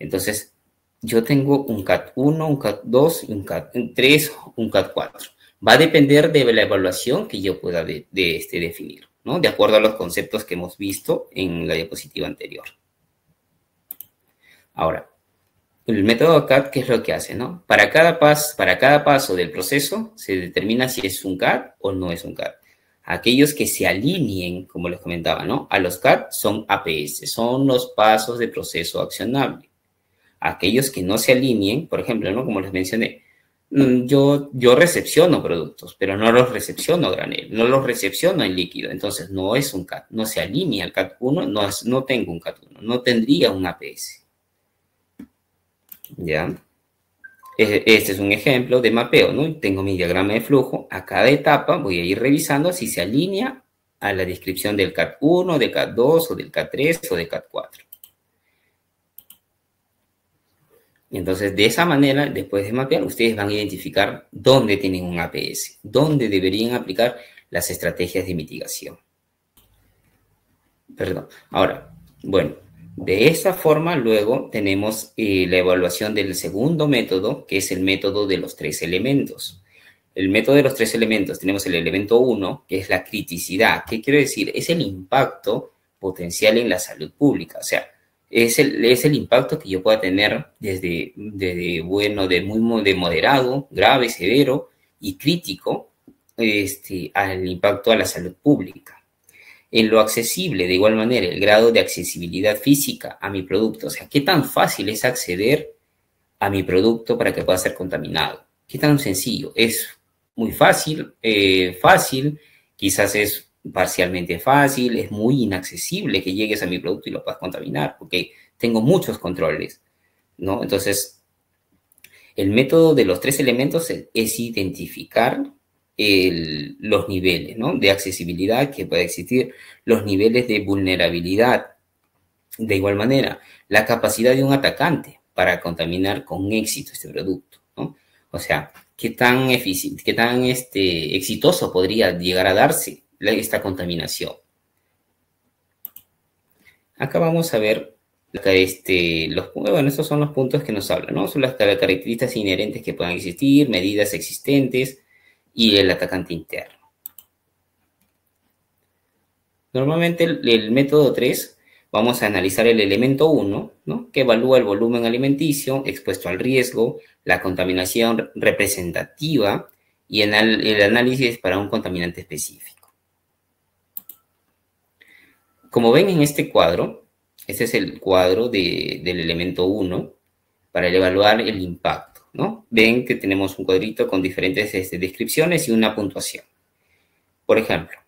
Entonces, yo tengo un CAT 1, un CAT 2, un CAT 3, un CAT 4. Va a depender de la evaluación que yo pueda este, definir, ¿no? De acuerdo a los conceptos que hemos visto en la diapositiva anterior. Ahora, el método CAT, ¿qué es lo que hace? No? Para, cada paso, para cada paso del proceso se determina si es un CAT o no es un CAT. Aquellos que se alineen, como les comentaba, ¿no? a los CAT son APS, son los pasos de proceso accionable. Aquellos que no se alineen, por ejemplo, ¿no? como les mencioné, mm, yo, yo recepciono productos, pero no los recepciono granel, no los recepciono en líquido, entonces no es un CAT. no se alinea al CAT 1, no, no tengo un CAT 1, no tendría un APS. Este es un ejemplo de mapeo, ¿no? Tengo mi diagrama de flujo. A cada etapa voy a ir revisando si se alinea a la descripción del CAT 1, del CAT 2, o del CAT 3, o del CAT 4. Entonces, de esa manera, después de mapear, ustedes van a identificar dónde tienen un APS, dónde deberían aplicar las estrategias de mitigación. Perdón. Ahora, bueno, de esa forma, luego tenemos eh, la evaluación del segundo método, que es el método de los tres elementos. El método de los tres elementos, tenemos el elemento uno, que es la criticidad. ¿Qué quiero decir? Es el impacto potencial en la salud pública. O sea, es el, impacto que yo pueda tener desde, desde bueno, de muy moderado, grave, severo y crítico este, al impacto a la salud pública en lo accesible, de igual manera, el grado de accesibilidad física a mi producto. O sea, qué tan fácil es acceder a mi producto para que pueda ser contaminado. Qué tan sencillo. Es muy fácil, eh, fácil, quizás es parcialmente fácil, es muy inaccesible que llegues a mi producto y lo puedas contaminar, porque tengo muchos controles, ¿no? Entonces, el método de los tres elementos es identificar los niveles de accesibilidad que puede existir, los niveles de vulnerabilidad. De igual manera, la capacidad de un atacante para contaminar con éxito este producto. O sea, qué tan, eficiente, tan este, exitoso podría llegar a darse esta contaminación. Acá vamos a ver este, los, bueno, estos son los puntos que nos hablan, ¿no? Son las características inherentes que puedan existir, medidas existentes, y el atacante interno. Normalmente el, método 3 vamos a analizar el elemento 1, que evalúa el volumen alimenticio expuesto al riesgo, la contaminación representativa y el, el análisis para un contaminante específico. Como ven en este cuadro, este es el cuadro del elemento 1 para evaluar el impacto. ¿no? Ven que tenemos un cuadrito con diferentes este, descripciones y una puntuación. Por ejemplo,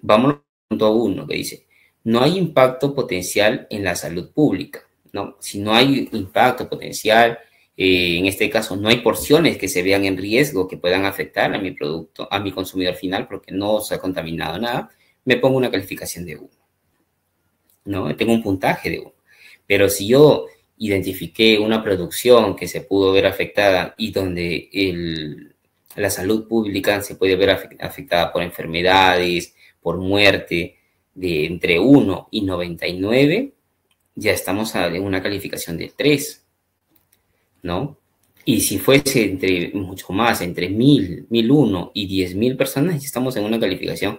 vamos al punto uno que dice, no hay impacto potencial en la salud pública. ¿no? Si no hay impacto potencial, eh, en este caso no hay porciones que se vean en riesgo que puedan afectar a mi producto, a mi consumidor final, porque no se ha contaminado nada, me pongo una calificación de 1. ¿no? Tengo un puntaje de 1. Pero si yo identifiqué una producción que se pudo ver afectada y donde la salud pública se puede ver afectada por enfermedades, por muerte, de entre 1 y 99, ya estamos en una calificación de 3, ¿no? Y si fuese entre mucho más, entre 1000, 1001 y 10000 personas, ya estamos en una calificación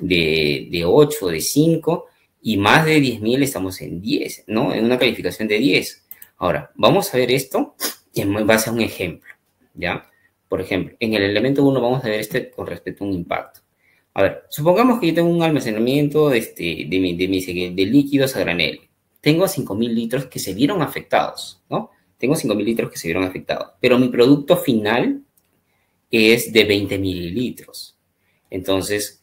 de, de 8, de 5, y más de 10.000 estamos en 10, ¿no? En una calificación de 10. Ahora, vamos a ver esto en base a un ejemplo, ¿ya? Por ejemplo, en el elemento 1 vamos a ver este con respecto a un impacto. A ver, supongamos que yo tengo un almacenamiento de, este, de, líquidos a granel. Tengo 5.000 litros que se vieron afectados, ¿no? Tengo 5.000 litros que se vieron afectados, pero mi producto final es de 20 mililitros. Entonces,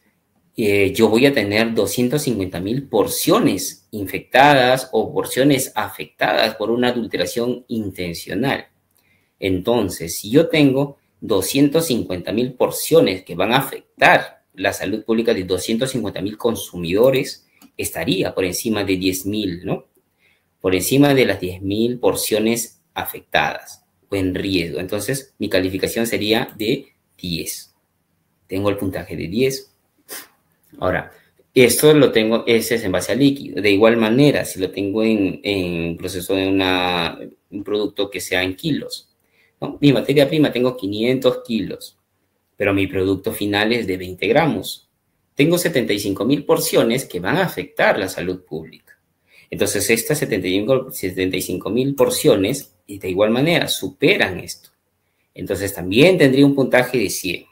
eh, yo voy a tener 250 mil porciones infectadas o porciones afectadas por una adulteración intencional. Entonces, si yo tengo 250 mil porciones que van a afectar la salud pública de 250 mil consumidores, estaría por encima de 10 mil, ¿no? Por encima de las 10 mil porciones afectadas o en riesgo. Entonces, mi calificación sería de 10. Tengo el puntaje de 10 Ahora, esto lo tengo, ese es en base a líquido. De igual manera, si lo tengo en, proceso de un producto que sea en kilos, mi materia prima tengo 500 kilos, pero mi producto final es de 20 gramos. Tengo 75 mil porciones que van a afectar la salud pública. Entonces, estas 75 mil porciones, de igual manera, superan esto. Entonces, también tendría un puntaje de 100.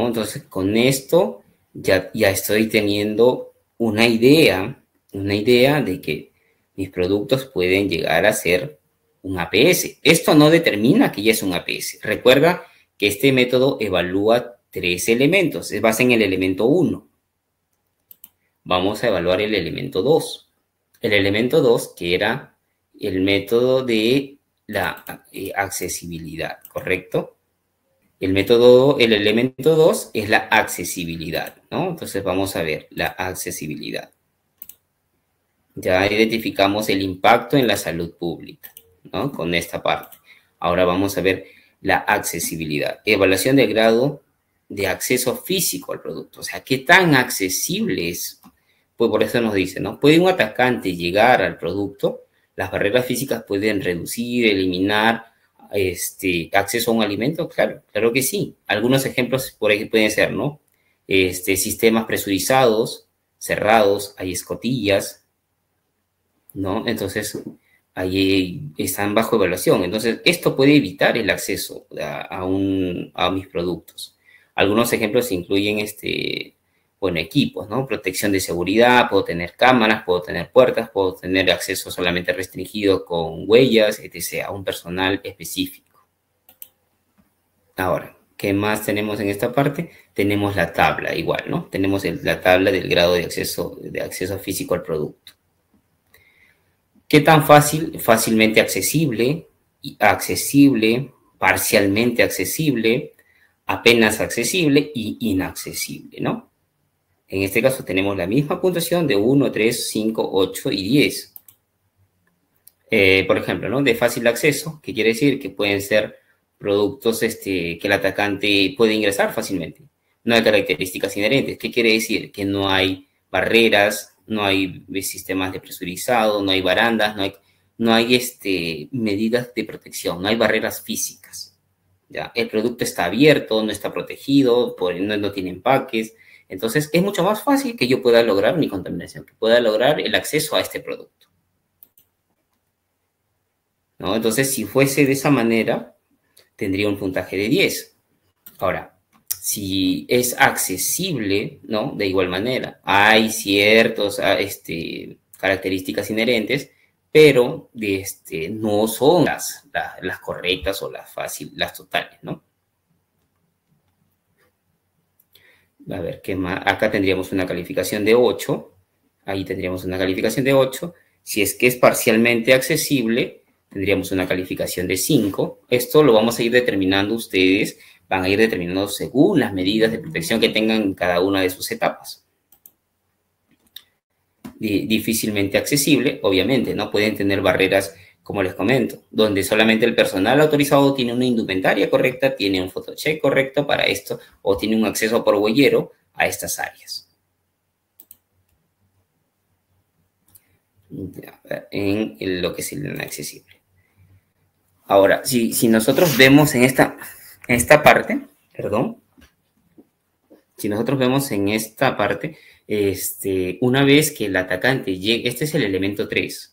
Entonces, con esto ya, estoy teniendo una idea, una idea de que mis productos pueden llegar a ser un APS. Esto no determina que ya es un APS. Recuerda que este método evalúa tres elementos. Es base en el elemento 1. Vamos a evaluar el elemento 2. El elemento 2, que era el método de la eh, accesibilidad, ¿correcto? El método, el elemento 2 es la accesibilidad, ¿no? Entonces vamos a ver la accesibilidad. Ya identificamos el impacto en la salud pública, ¿no? Con esta parte. Ahora vamos a ver la accesibilidad. Evaluación del grado de acceso físico al producto. O sea, ¿qué tan accesible es? Pues por eso nos dice, ¿no? ¿Puede un atacante llegar al producto? Las barreras físicas pueden reducir, eliminar este, acceso a un alimento? Claro, claro que sí. Algunos ejemplos por ahí pueden ser, ¿no? Este, sistemas presurizados, cerrados, hay escotillas, ¿no? Entonces, ahí están bajo evaluación. Entonces, esto puede evitar el acceso a, a mis productos. Algunos ejemplos incluyen este, bueno, equipos, ¿no? Protección de seguridad, puedo tener cámaras, puedo tener puertas, puedo tener acceso solamente restringido con huellas, etc., a un personal específico. Ahora, ¿qué más tenemos en esta parte? Tenemos la tabla, igual, ¿no? Tenemos la tabla del grado de acceso, de acceso físico al producto. ¿Qué tan fácil? Fácilmente accesible, accesible, parcialmente accesible, apenas accesible y inaccesible, ¿no? En este caso tenemos la misma puntuación de 1, 3, 5, 8 y 10. Eh, por ejemplo, ¿no? de fácil acceso, que quiere decir que pueden ser productos este, que el atacante puede ingresar fácilmente. No hay características inherentes. ¿Qué quiere decir? Que no hay barreras, no hay eh, sistemas de presurizado, no hay barandas, no hay, no hay este, medidas de protección, no hay barreras físicas. ¿ya? El producto está abierto, no está protegido, no, no tiene empaques, entonces, es mucho más fácil que yo pueda lograr mi contaminación, que pueda lograr el acceso a este producto. ¿No? Entonces, si fuese de esa manera, tendría un puntaje de 10. Ahora, si es accesible, ¿no? De igual manera, hay ciertas ah, este, características inherentes, pero este, no son las, las, las correctas o las fáciles, las totales, ¿no? a ver, ¿qué más? Acá tendríamos una calificación de 8, ahí tendríamos una calificación de 8. Si es que es parcialmente accesible, tendríamos una calificación de 5. Esto lo vamos a ir determinando ustedes, van a ir determinando según las medidas de protección que tengan cada una de sus etapas. Eh, difícilmente accesible, obviamente, ¿no? Pueden tener barreras como les comento, donde solamente el personal autorizado tiene una indumentaria correcta, tiene un photocheck correcto para esto o tiene un acceso por huellero a estas áreas. En lo que es inaccesible. Ahora, si, si nosotros vemos en esta, esta parte, perdón, si nosotros vemos en esta parte, este, una vez que el atacante llegue, este es el elemento 3,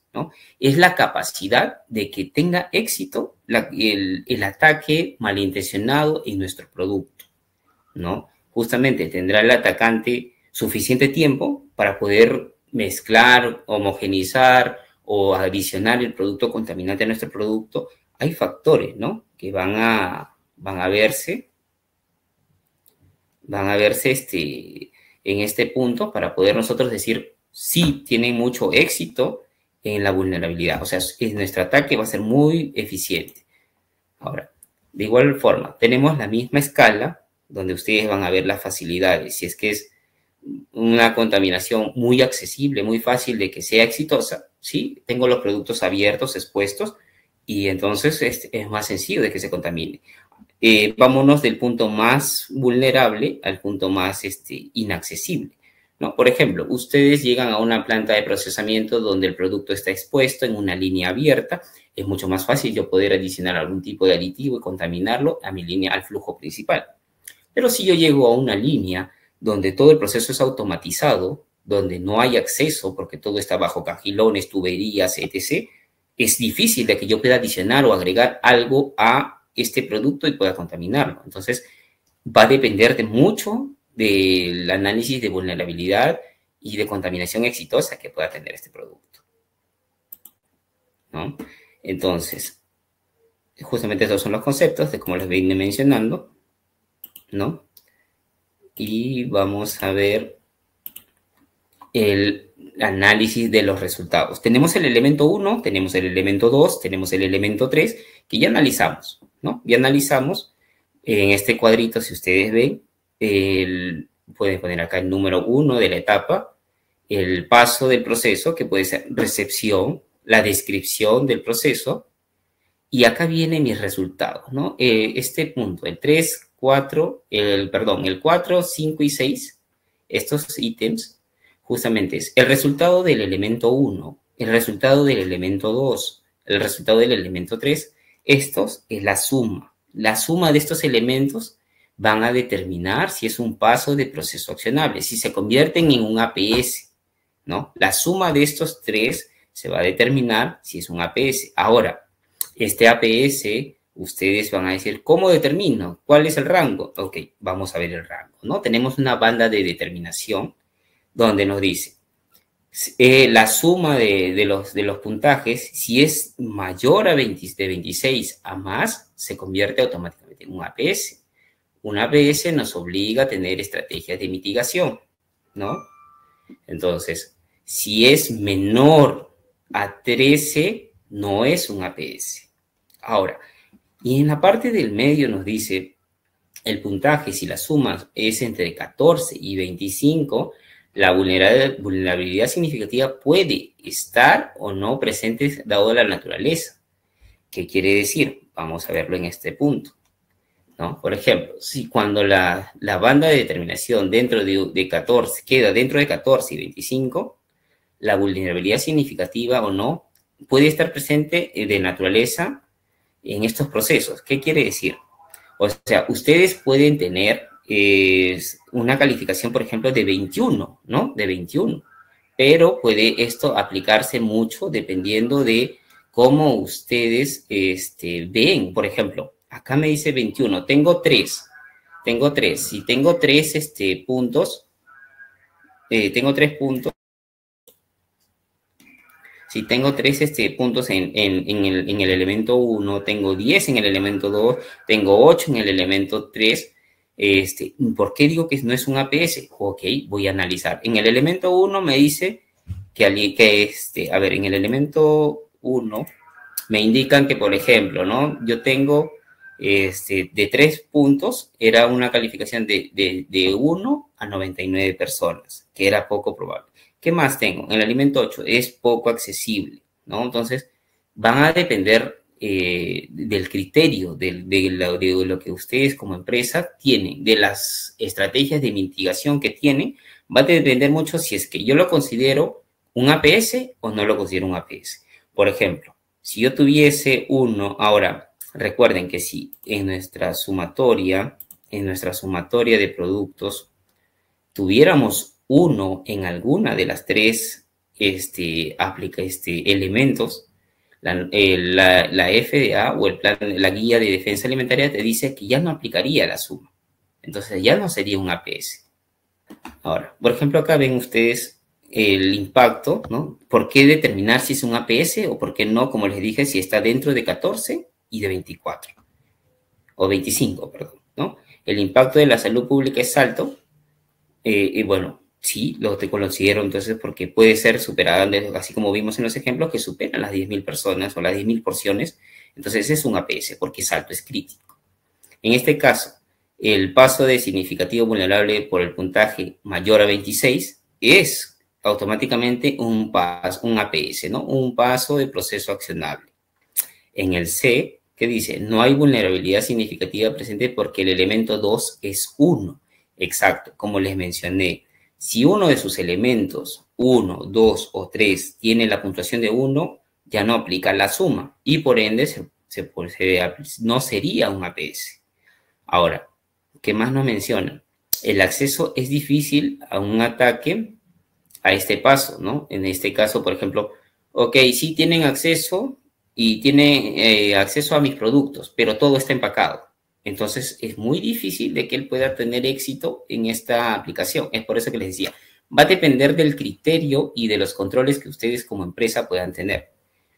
es la capacidad de que tenga éxito el, ataque malintencionado en nuestro producto, ¿no? Justamente tendrá el atacante suficiente tiempo para poder mezclar, homogenizar o adicionar el producto contaminante a nuestro producto. Hay factores, Que van a, van a verse, van a verse este, en este punto para poder nosotros decir, si tienen mucho éxito, en la vulnerabilidad. O sea, es, nuestro ataque va a ser muy eficiente. Ahora, de igual forma, tenemos la misma escala donde ustedes van a ver las facilidades. Si es que es una contaminación muy accesible, muy fácil de que sea exitosa, ¿sí? Tengo los productos abiertos, expuestos, y entonces este, es, más sencillo de que se contamine. Eh, vámonos del punto más vulnerable al punto más este, inaccesible. Por ejemplo, ustedes llegan a una planta de procesamiento donde el producto está expuesto en una línea abierta, es mucho más fácil yo poder adicionar algún tipo de aditivo y contaminarlo a mi línea, al flujo principal. Pero si yo llego a una línea donde todo el proceso es automatizado, donde no hay acceso porque todo está bajo cajilones, tuberías, etc., es difícil de que yo pueda adicionar o agregar algo a este producto y pueda contaminarlo. Entonces, va a depender de mucho del análisis de vulnerabilidad y de contaminación exitosa que pueda tener este producto. ¿No? Entonces, justamente esos son los conceptos de cómo los vine mencionando, ¿no? Y vamos a ver el análisis de los resultados. Tenemos el elemento 1, tenemos el elemento 2, tenemos el elemento 3, que ya analizamos, ¿no? Ya analizamos en este cuadrito, si ustedes ven, el, puedes poner acá el número 1 de la etapa, el paso del proceso, que puede ser recepción, la descripción del proceso, y acá vienen mis resultados, ¿no? Eh, este punto, el 3, 4, el, perdón, el 4, 5 y 6, estos ítems, justamente es el resultado del elemento 1, el resultado del elemento 2, el resultado del elemento 3, estos es la suma. La suma de estos elementos van a determinar si es un paso de proceso accionable, si se convierten en un APS, ¿no? La suma de estos tres se va a determinar si es un APS. Ahora, este APS, ustedes van a decir, ¿cómo determino? ¿Cuál es el rango? Ok, vamos a ver el rango, ¿no? Tenemos una banda de determinación donde nos dice, eh, la suma de, los, de los puntajes, si es mayor a de 26 a más, se convierte automáticamente en un APS. Un APS nos obliga a tener estrategias de mitigación, ¿no? Entonces, si es menor a 13, no es un APS. Ahora, y en la parte del medio nos dice el puntaje, si la suma es entre 14 y 25, la vulnerabilidad significativa puede estar o no presente dado la naturaleza. ¿Qué quiere decir? Vamos a verlo en este punto. Por ejemplo, si cuando la, la banda de determinación dentro de, de, 14 queda dentro de 14 y 25, la vulnerabilidad significativa o no puede estar presente eh, de naturaleza en estos procesos. ¿Qué quiere decir? O sea, ustedes pueden tener eh, una calificación, por ejemplo, de 21, ¿no? De 21. Pero puede esto aplicarse mucho dependiendo de cómo ustedes este, ven, por ejemplo, acá me dice 21, tengo 3, tengo 3, si tengo 3 este, puntos, eh, tengo 3 puntos, si tengo 3 este, puntos en, el, elemento 1, tengo 10 en el elemento 2, tengo 8 en el elemento 3, este, ¿por qué digo que no es un APS? Ok, voy a analizar. En el elemento 1 me dice que, que este, a ver, en el elemento 1 me indican que, por ejemplo, ¿no? Yo tengo este, de tres puntos era una calificación de, 1 a 99 personas, que era poco probable. ¿Qué más tengo? El alimento 8 es poco accesible, ¿no? Entonces, van a depender eh, del criterio, del, de, de, lo, que ustedes como empresa tienen, de las estrategias de mitigación que tienen, va a depender mucho si es que yo lo considero un APS o no lo considero un APS. Por ejemplo, si yo tuviese uno, ahora, Recuerden que si en nuestra sumatoria, en nuestra sumatoria de productos, tuviéramos uno en alguna de las tres este, aplica, este, elementos, la, FDA o el plan, la guía de defensa alimentaria te dice que ya no aplicaría la suma. Entonces ya no sería un APS. Ahora, por ejemplo, acá ven ustedes el impacto, ¿no? ¿Por qué determinar si es un APS o por qué no? Como les dije, si está dentro de 14 y de 24, o 25, perdón, ¿no? El impacto de la salud pública es alto, eh, y bueno, sí, lo te considero entonces porque puede ser superada, así como vimos en los ejemplos, que superan las 10.000 personas o las 10.000 porciones, entonces es un APS porque es alto, es crítico. En este caso, el paso de significativo vulnerable por el puntaje mayor a 26 es automáticamente un, un APS, ¿no? Un paso de proceso accionable. En el C, que dice, no hay vulnerabilidad significativa presente porque el elemento 2 es 1. Exacto, como les mencioné, si uno de sus elementos, 1, 2 o 3, tiene la puntuación de 1, ya no aplica la suma y por ende se, pues, no sería un APS. Ahora, ¿qué más nos menciona? El acceso es difícil a un ataque a este paso, ¿no? En este caso, por ejemplo, ok, si tienen acceso y tiene eh, acceso a mis productos, pero todo está empacado. Entonces es muy difícil de que él pueda tener éxito en esta aplicación. Es por eso que les decía, va a depender del criterio y de los controles que ustedes como empresa puedan tener.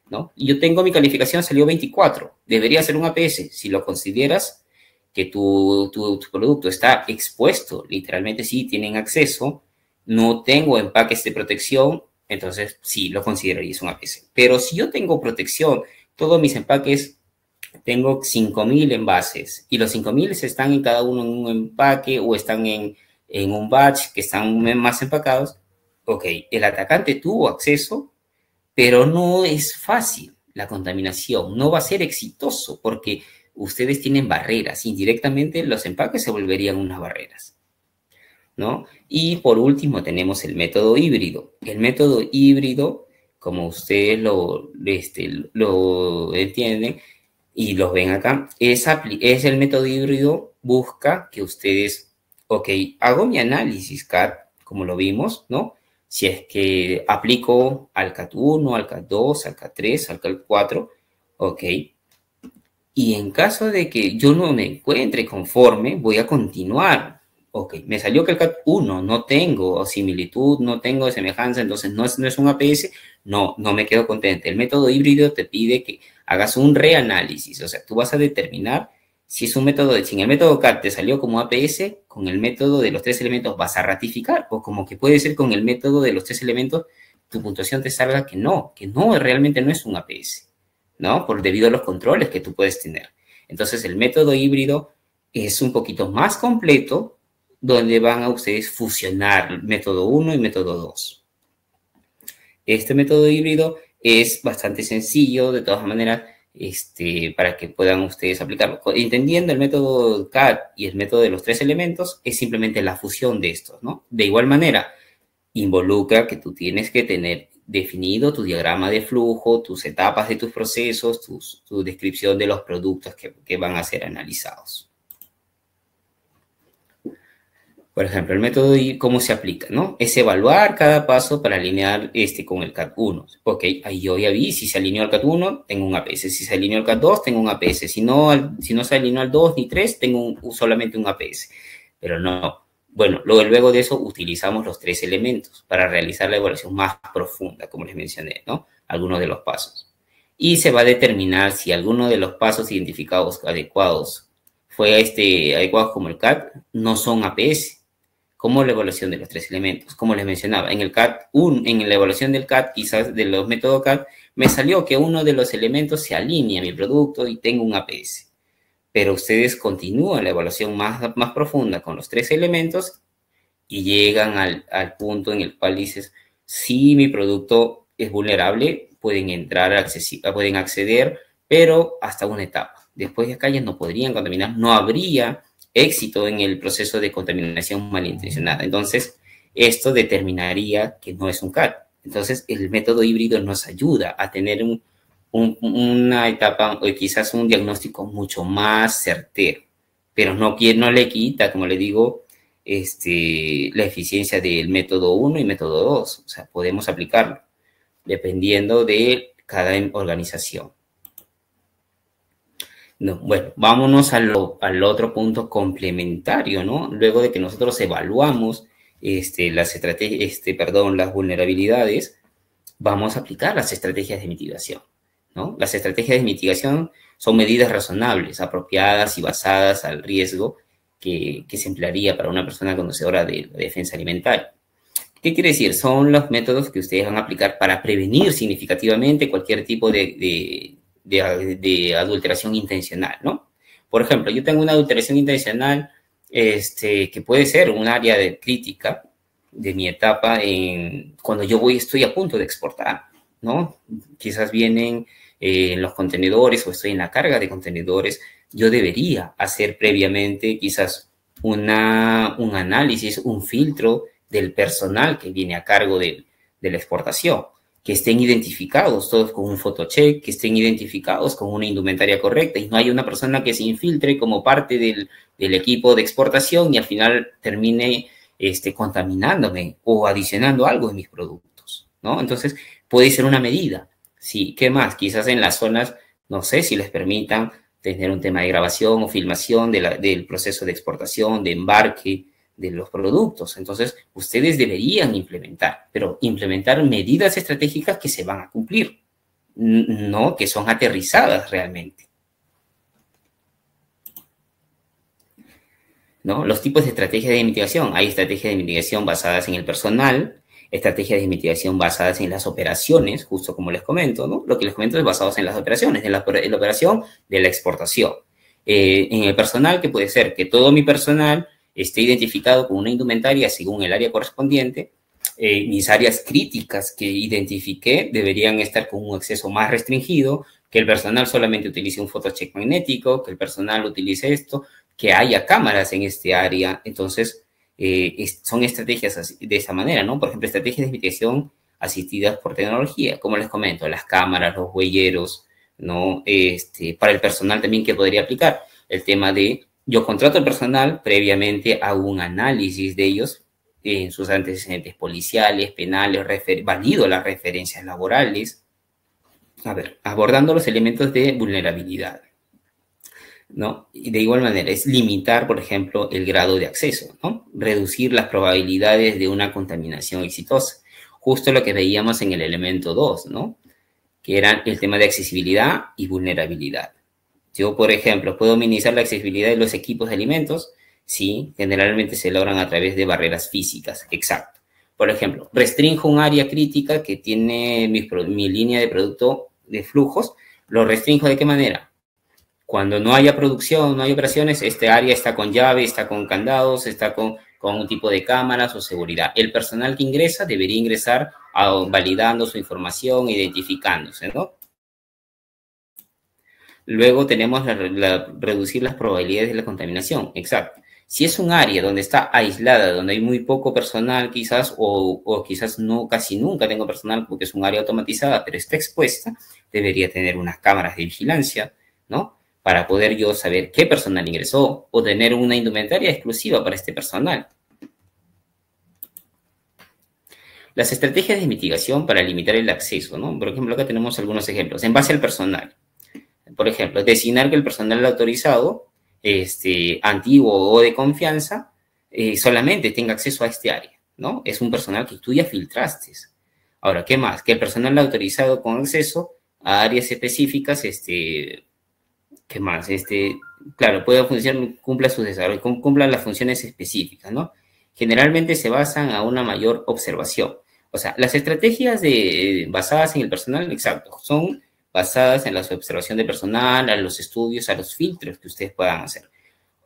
¿no? Yo tengo mi calificación, salió 24. Debería ser un APS. Si lo consideras que tu, tu producto está expuesto, literalmente sí, tienen acceso, no tengo empaques de protección, entonces, sí, lo consideraría un APC. Pero si yo tengo protección, todos mis empaques, tengo 5.000 envases y los 5.000 están en cada uno en un empaque o están en, en un batch que están más empacados, ok, el atacante tuvo acceso, pero no es fácil la contaminación, no va a ser exitoso porque ustedes tienen barreras, indirectamente los empaques se volverían unas barreras. Y por último tenemos el método híbrido. El método híbrido, como ustedes lo, este, lo entienden y los ven acá, es, es el método híbrido, busca que ustedes, ok, hago mi análisis CAT, como lo vimos, ¿no? Si es que aplico al CAT 1, al CAT 2, al CAT 3, al CAT 4, ok, y en caso de que yo no me encuentre conforme, voy a continuar ok, me salió que el CAT 1, no tengo similitud, no tengo semejanza, entonces no es, no es un APS, no, no me quedo contente. El método híbrido te pide que hagas un reanálisis, o sea, tú vas a determinar si es un método, de, si en el método CAT te salió como APS, con el método de los tres elementos vas a ratificar, o como que puede ser con el método de los tres elementos, tu puntuación te salga que no, que no, realmente no es un APS, ¿no? Por debido a los controles que tú puedes tener. Entonces, el método híbrido es un poquito más completo, donde van a ustedes fusionar método 1 y método 2. Este método híbrido es bastante sencillo, de todas maneras, este, para que puedan ustedes aplicarlo. Entendiendo el método CAD y el método de los tres elementos, es simplemente la fusión de estos, ¿no? De igual manera, involucra que tú tienes que tener definido tu diagrama de flujo, tus etapas de tus procesos, tu descripción de los productos que van a ser analizados. Por ejemplo, el método y ¿cómo se aplica? ¿no? Es evaluar cada paso para alinear este con el CAT1. Porque ahí yo ya vi, si se alineó al CAT1, tengo un APS. Si se alineó al CAT2, tengo un APS. Si no, si no se alineó al 2 ni 3, tengo un, solamente un APS. Pero no. Bueno, luego, de eso utilizamos los tres elementos para realizar la evaluación más profunda, como les mencioné, ¿no? Algunos de los pasos. Y se va a determinar si alguno de los pasos identificados adecuados fue este, adecuados como el CAT, no son APS como la evaluación de los tres elementos. Como les mencionaba, en el CAT, un, en la evaluación del CAT, quizás de los métodos CAT, me salió que uno de los elementos se alinea a mi producto y tengo un APS. Pero ustedes continúan la evaluación más, más profunda con los tres elementos y llegan al, al punto en el cual dices, si mi producto es vulnerable, pueden entrar, pueden acceder, pero hasta una etapa. Después de acá ya no podrían contaminar, no habría éxito en el proceso de contaminación malintencionada. Entonces, esto determinaría que no es un CAT. Entonces, el método híbrido nos ayuda a tener una etapa o quizás un diagnóstico mucho más certero, pero no, no le quita, como le digo, este, la eficiencia del método 1 y método 2. O sea, podemos aplicarlo dependiendo de cada organización bueno, vámonos al, otro punto complementario, ¿no? Luego de que nosotros evaluamos este, las, estrategias, este, perdón, las vulnerabilidades, vamos a aplicar las estrategias de mitigación. ¿no? Las estrategias de mitigación son medidas razonables, apropiadas y basadas al riesgo que, se emplearía para una persona conocedora de, de, defensa alimentaria. ¿Qué quiere decir? Son los métodos que ustedes van a aplicar para prevenir significativamente cualquier tipo de, de, de, adulteración intencional, ¿no? Por ejemplo, yo tengo una adulteración intencional este, que puede ser un área de crítica de mi etapa en, cuando yo voy, estoy a punto de exportar, ¿no? Quizás vienen eh, los contenedores o estoy en la carga de contenedores, yo debería hacer previamente quizás una, un análisis, un filtro del personal que viene a cargo de, de la exportación que estén identificados todos con un photocheck, que estén identificados con una indumentaria correcta y no hay una persona que se infiltre como parte del, equipo de exportación y al final termine este, contaminándome o adicionando algo en mis productos, ¿no? Entonces, puede ser una medida. Sí, ¿qué más? Quizás en las zonas, no sé si les permitan tener un tema de grabación o filmación del proceso de exportación, de embarque, de los productos. Entonces, ustedes deberían implementar, pero implementar medidas estratégicas que se van a cumplir, no que son aterrizadas realmente. ¿No? Los tipos de estrategias de mitigación. Hay estrategias de mitigación basadas en el personal, estrategias de mitigación basadas en las operaciones, justo como les comento, ¿no? Lo que les comento es basados en las operaciones, en la, operación de la exportación. Eh, en el personal, que puede ser que todo mi personal esté identificado con una indumentaria según el área correspondiente, eh, mis áreas críticas que identifiqué deberían estar con un acceso más restringido, que el personal solamente utilice un fotocheck magnético, que el personal utilice esto, que haya cámaras en este área. Entonces, eh, son estrategias de esa manera, ¿no? Por ejemplo, estrategias de mitigación asistidas por tecnología, como les comento, las cámaras, los huelleros, ¿no? Este, para el personal también que podría aplicar el tema de yo contrato el personal, previamente a un análisis de ellos en eh, sus antecedentes policiales, penales, valido las referencias laborales. A ver, abordando los elementos de vulnerabilidad. ¿no? Y de igual manera, es limitar, por ejemplo, el grado de acceso, ¿no? Reducir las probabilidades de una contaminación exitosa. Justo lo que veíamos en el elemento 2, ¿no? Que eran el tema de accesibilidad y vulnerabilidad. Yo, por ejemplo, puedo minimizar la accesibilidad de los equipos de alimentos. Sí, generalmente se logran a través de barreras físicas. Exacto. Por ejemplo, restrinjo un área crítica que tiene mi, línea de producto de flujos. ¿Lo restrinjo de qué manera? Cuando no haya producción, no hay operaciones, este área está con llave, está con candados, está con, un tipo de cámaras o seguridad. El personal que ingresa debería ingresar validando su información, identificándose, ¿no? Luego tenemos reducir las probabilidades de la contaminación. Exacto. Si es un área donde está aislada, donde hay muy poco personal quizás, o, o, quizás no casi nunca tengo personal porque es un área automatizada, pero está expuesta, debería tener unas cámaras de vigilancia, ¿no? Para poder yo saber qué personal ingresó o tener una indumentaria exclusiva para este personal. Las estrategias de mitigación para limitar el acceso, ¿no? Por ejemplo, acá tenemos algunos ejemplos. En base al personal, por ejemplo, designar que el personal autorizado, este, antiguo o de confianza, eh, solamente tenga acceso a este área, ¿no? Es un personal que estudia ya filtraste. Ahora, ¿qué más? Que el personal autorizado con acceso a áreas específicas, este, ¿qué más? Este, claro, puede funcionar, cumpla sus desarrollos, cumpla las funciones específicas, ¿no? Generalmente se basan a una mayor observación. O sea, las estrategias de, basadas en el personal, exacto, son basadas en la observación de personal, a los estudios, a los filtros que ustedes puedan hacer.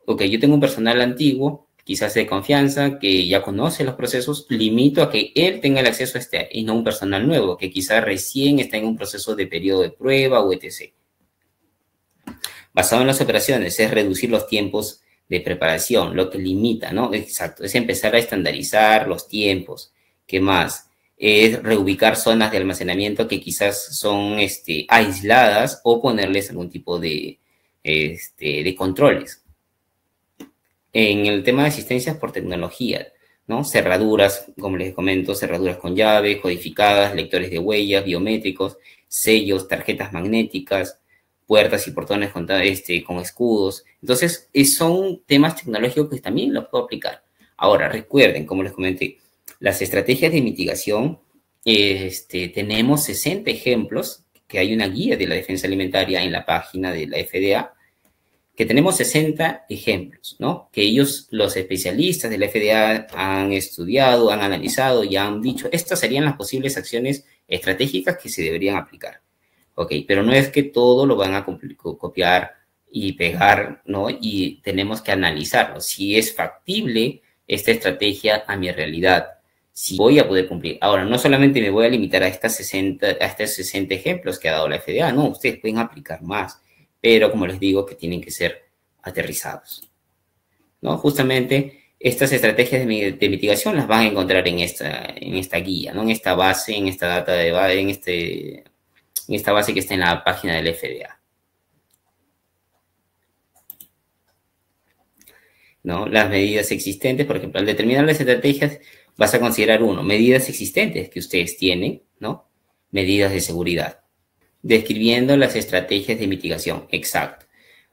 Ok, yo tengo un personal antiguo, quizás de confianza, que ya conoce los procesos, limito a que él tenga el acceso a este y no un personal nuevo, que quizás recién está en un proceso de periodo de prueba o etc. Basado en las operaciones, es reducir los tiempos de preparación, lo que limita, ¿no? Exacto, es empezar a estandarizar los tiempos. ¿Qué más? es reubicar zonas de almacenamiento que quizás son este, aisladas o ponerles algún tipo de, este, de controles. En el tema de asistencias por tecnología, ¿no? Cerraduras, como les comento, cerraduras con llave, codificadas, lectores de huellas, biométricos, sellos, tarjetas magnéticas, puertas y portones con, este, con escudos. Entonces, eh, son temas tecnológicos que también los puedo aplicar. Ahora, recuerden, como les comenté, las estrategias de mitigación, este, tenemos 60 ejemplos, que hay una guía de la defensa alimentaria en la página de la FDA, que tenemos 60 ejemplos, ¿no? Que ellos, los especialistas de la FDA, han estudiado, han analizado y han dicho, estas serían las posibles acciones estratégicas que se deberían aplicar. Ok, pero no es que todo lo van a copiar y pegar, ¿no? Y tenemos que analizarlo. Si es factible esta estrategia a mi realidad, si voy a poder cumplir. Ahora, no solamente me voy a limitar a, estas 60, a estos 60 ejemplos que ha dado la FDA, no, ustedes pueden aplicar más, pero como les digo, que tienen que ser aterrizados. ¿no? Justamente estas estrategias de, mitigación las van a encontrar en esta, en esta guía, ¿no? en esta base, en esta data de en, este, en esta base que está en la página del FDA. ¿no? Las medidas existentes, por ejemplo, al determinar las estrategias vas a considerar uno, medidas existentes que ustedes tienen, ¿no? Medidas de seguridad. Describiendo las estrategias de mitigación, exacto.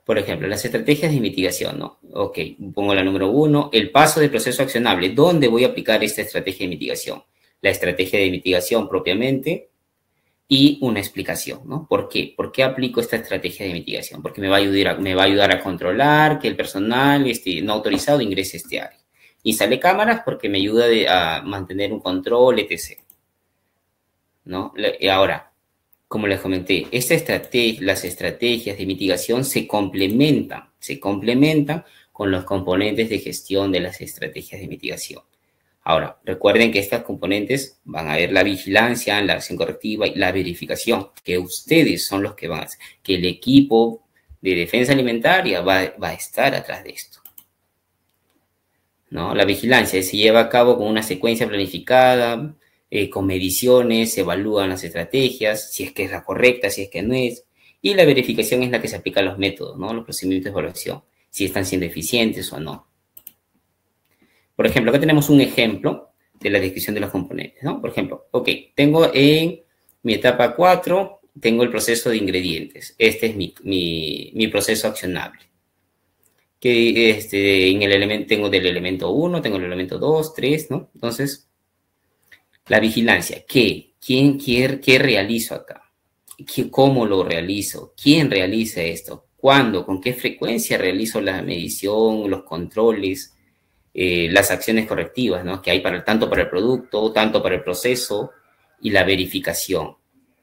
Por ejemplo, las estrategias de mitigación, ¿no? Ok, pongo la número uno, el paso del proceso accionable. ¿Dónde voy a aplicar esta estrategia de mitigación? La estrategia de mitigación propiamente y una explicación, ¿no? ¿Por qué? ¿Por qué aplico esta estrategia de mitigación? Porque me va a ayudar a, me va a, ayudar a controlar que el personal este, no autorizado ingrese a este área sale cámaras porque me ayuda a mantener un control, etc. ¿No? Y ahora, como les comenté, las estrategias de mitigación se complementan, se complementan con los componentes de gestión de las estrategias de mitigación. Ahora, recuerden que estas componentes van a ver la vigilancia, la acción correctiva y la verificación, que ustedes son los que van a hacer, que el equipo de defensa alimentaria va a estar atrás de esto. La vigilancia se lleva a cabo con una secuencia planificada, eh, con mediciones, se evalúan las estrategias, si es que es la correcta, si es que no es. Y la verificación es la que se aplica a los métodos, ¿no? los procedimientos de evaluación, si están siendo eficientes o no. Por ejemplo, acá tenemos un ejemplo de la descripción de los componentes. ¿no? Por ejemplo, ok, tengo en mi etapa 4, tengo el proceso de ingredientes. Este es mi proceso accionable que este, en el elemento, tengo del elemento 1, tengo el elemento 2, 3, ¿no? Entonces, la vigilancia, ¿qué? ¿Quién, quiere qué realizo acá? ¿Qué, ¿Cómo lo realizo? ¿Quién realiza esto? ¿Cuándo? ¿Con qué frecuencia realizo la medición, los controles, eh, las acciones correctivas, ¿no? Que hay para, tanto para el producto, tanto para el proceso y la verificación,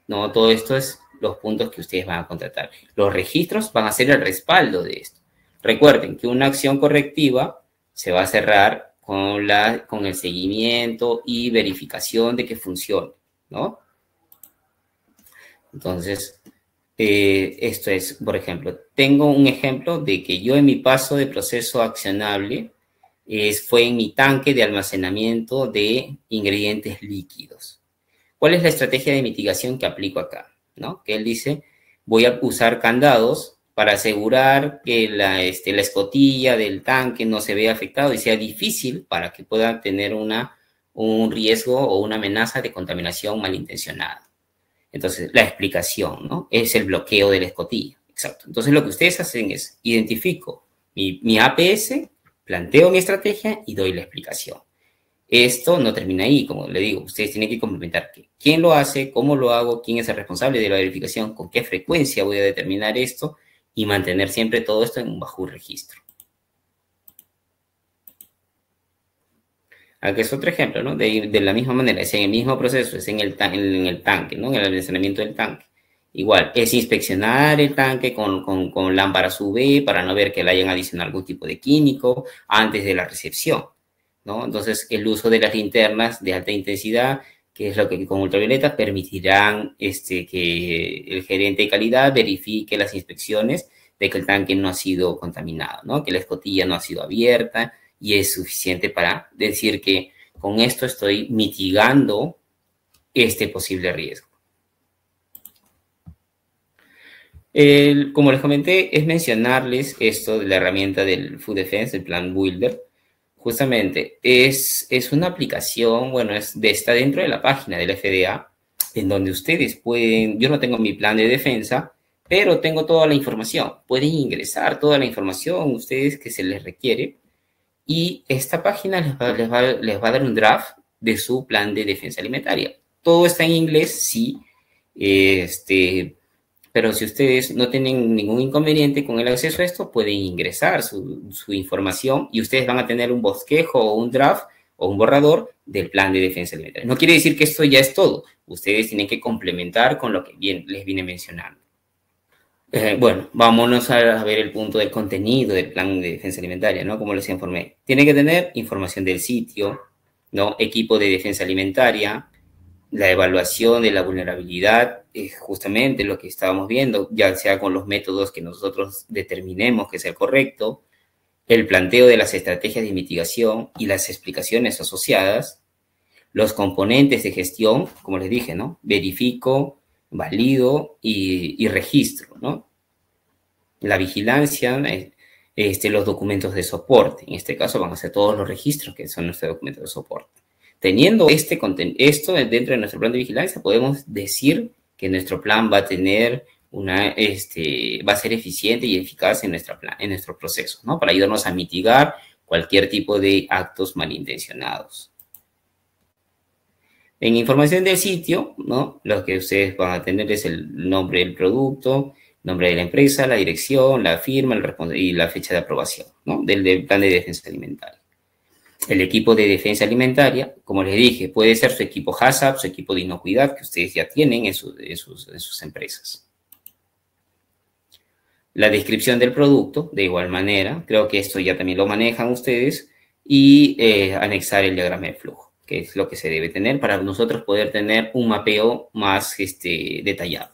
¿no? Todo esto es los puntos que ustedes van a contratar. Los registros van a ser el respaldo de esto. Recuerden que una acción correctiva se va a cerrar con, la, con el seguimiento y verificación de que funciona, ¿no? Entonces, eh, esto es, por ejemplo, tengo un ejemplo de que yo en mi paso de proceso accionable es fue en mi tanque de almacenamiento de ingredientes líquidos. ¿Cuál es la estrategia de mitigación que aplico acá? ¿No? Que él dice, voy a usar candados para asegurar que la, este, la escotilla del tanque no se vea afectado y sea difícil para que pueda tener una, un riesgo o una amenaza de contaminación malintencionada. Entonces, la explicación, ¿no? Es el bloqueo de la escotilla. Exacto. Entonces, lo que ustedes hacen es, identifico mi, mi APS, planteo mi estrategia y doy la explicación. Esto no termina ahí, como le digo, ustedes tienen que complementar que, quién lo hace, cómo lo hago, quién es el responsable de la verificación, con qué frecuencia voy a determinar esto y mantener siempre todo esto en un bajo registro. Aquí es otro ejemplo, ¿no? De, la misma manera, es en el mismo proceso, es en el, en el tanque, ¿no? En el almacenamiento del tanque. Igual, es inspeccionar el tanque con, con, con lámparas UV para no ver que le hayan adicionado algún tipo de químico antes de la recepción, ¿no? Entonces, el uso de las linternas de alta intensidad que es lo que con ultravioleta permitirán este, que el gerente de calidad verifique las inspecciones de que el tanque no ha sido contaminado, que la escotilla no ha sido abierta y es suficiente para decir que con esto estoy mitigando este posible riesgo. como les comenté, es mencionarles esto de la herramienta del Food Defense, el Plan Builder, Justamente, es, es una aplicación, bueno, es de, está dentro de la página de la FDA, en donde ustedes pueden, yo no tengo mi plan de defensa, pero tengo toda la información. Pueden ingresar toda la información ustedes que se les requiere y esta página les va, les va a dar un draft de su plan de defensa alimentaria. Todo está en inglés, sí, este, pero si ustedes no tienen ningún inconveniente con el acceso a esto, pueden ingresar su, información y ustedes van a tener un bosquejo o un draft o un borrador del plan de defensa alimentaria. No quiere decir que esto ya es todo. Ustedes tienen que complementar con lo que bien, les vine mencionando. Eh, bueno, vámonos a, ver el punto del contenido del plan de defensa alimentaria, ¿no? Como les informé. Tiene que tener información del sitio, ¿no? Equipo de defensa alimentaria, la evaluación de la vulnerabilidad es justamente lo que estábamos viendo, ya sea con los métodos que nosotros determinemos que sea correcto, el planteo de las estrategias de mitigación y las explicaciones asociadas, los componentes de gestión, como les dije, ¿no? Verifico, valido y, registro, ¿no? La vigilancia, este, los documentos de soporte, en este caso van a ser todos los registros que son nuestros documentos de soporte. Teniendo este, esto dentro de nuestro plan de vigilancia, podemos decir que nuestro plan va a tener una, este, va a ser eficiente y eficaz en, nuestra en nuestro proceso, ¿no? Para ayudarnos a mitigar cualquier tipo de actos malintencionados. En información del sitio, ¿no? Lo que ustedes van a tener es el nombre del producto, nombre de la empresa, la dirección, la firma y la fecha de aprobación, ¿no? del plan de defensa alimentaria el equipo de defensa alimentaria, como les dije, puede ser su equipo HACCP, su equipo de inocuidad que ustedes ya tienen en, sus, empresas. La descripción del producto, de igual manera, creo que esto ya también lo manejan ustedes, y eh, anexar el diagrama de flujo, que es lo que se debe tener para nosotros poder tener un mapeo más este, detallado.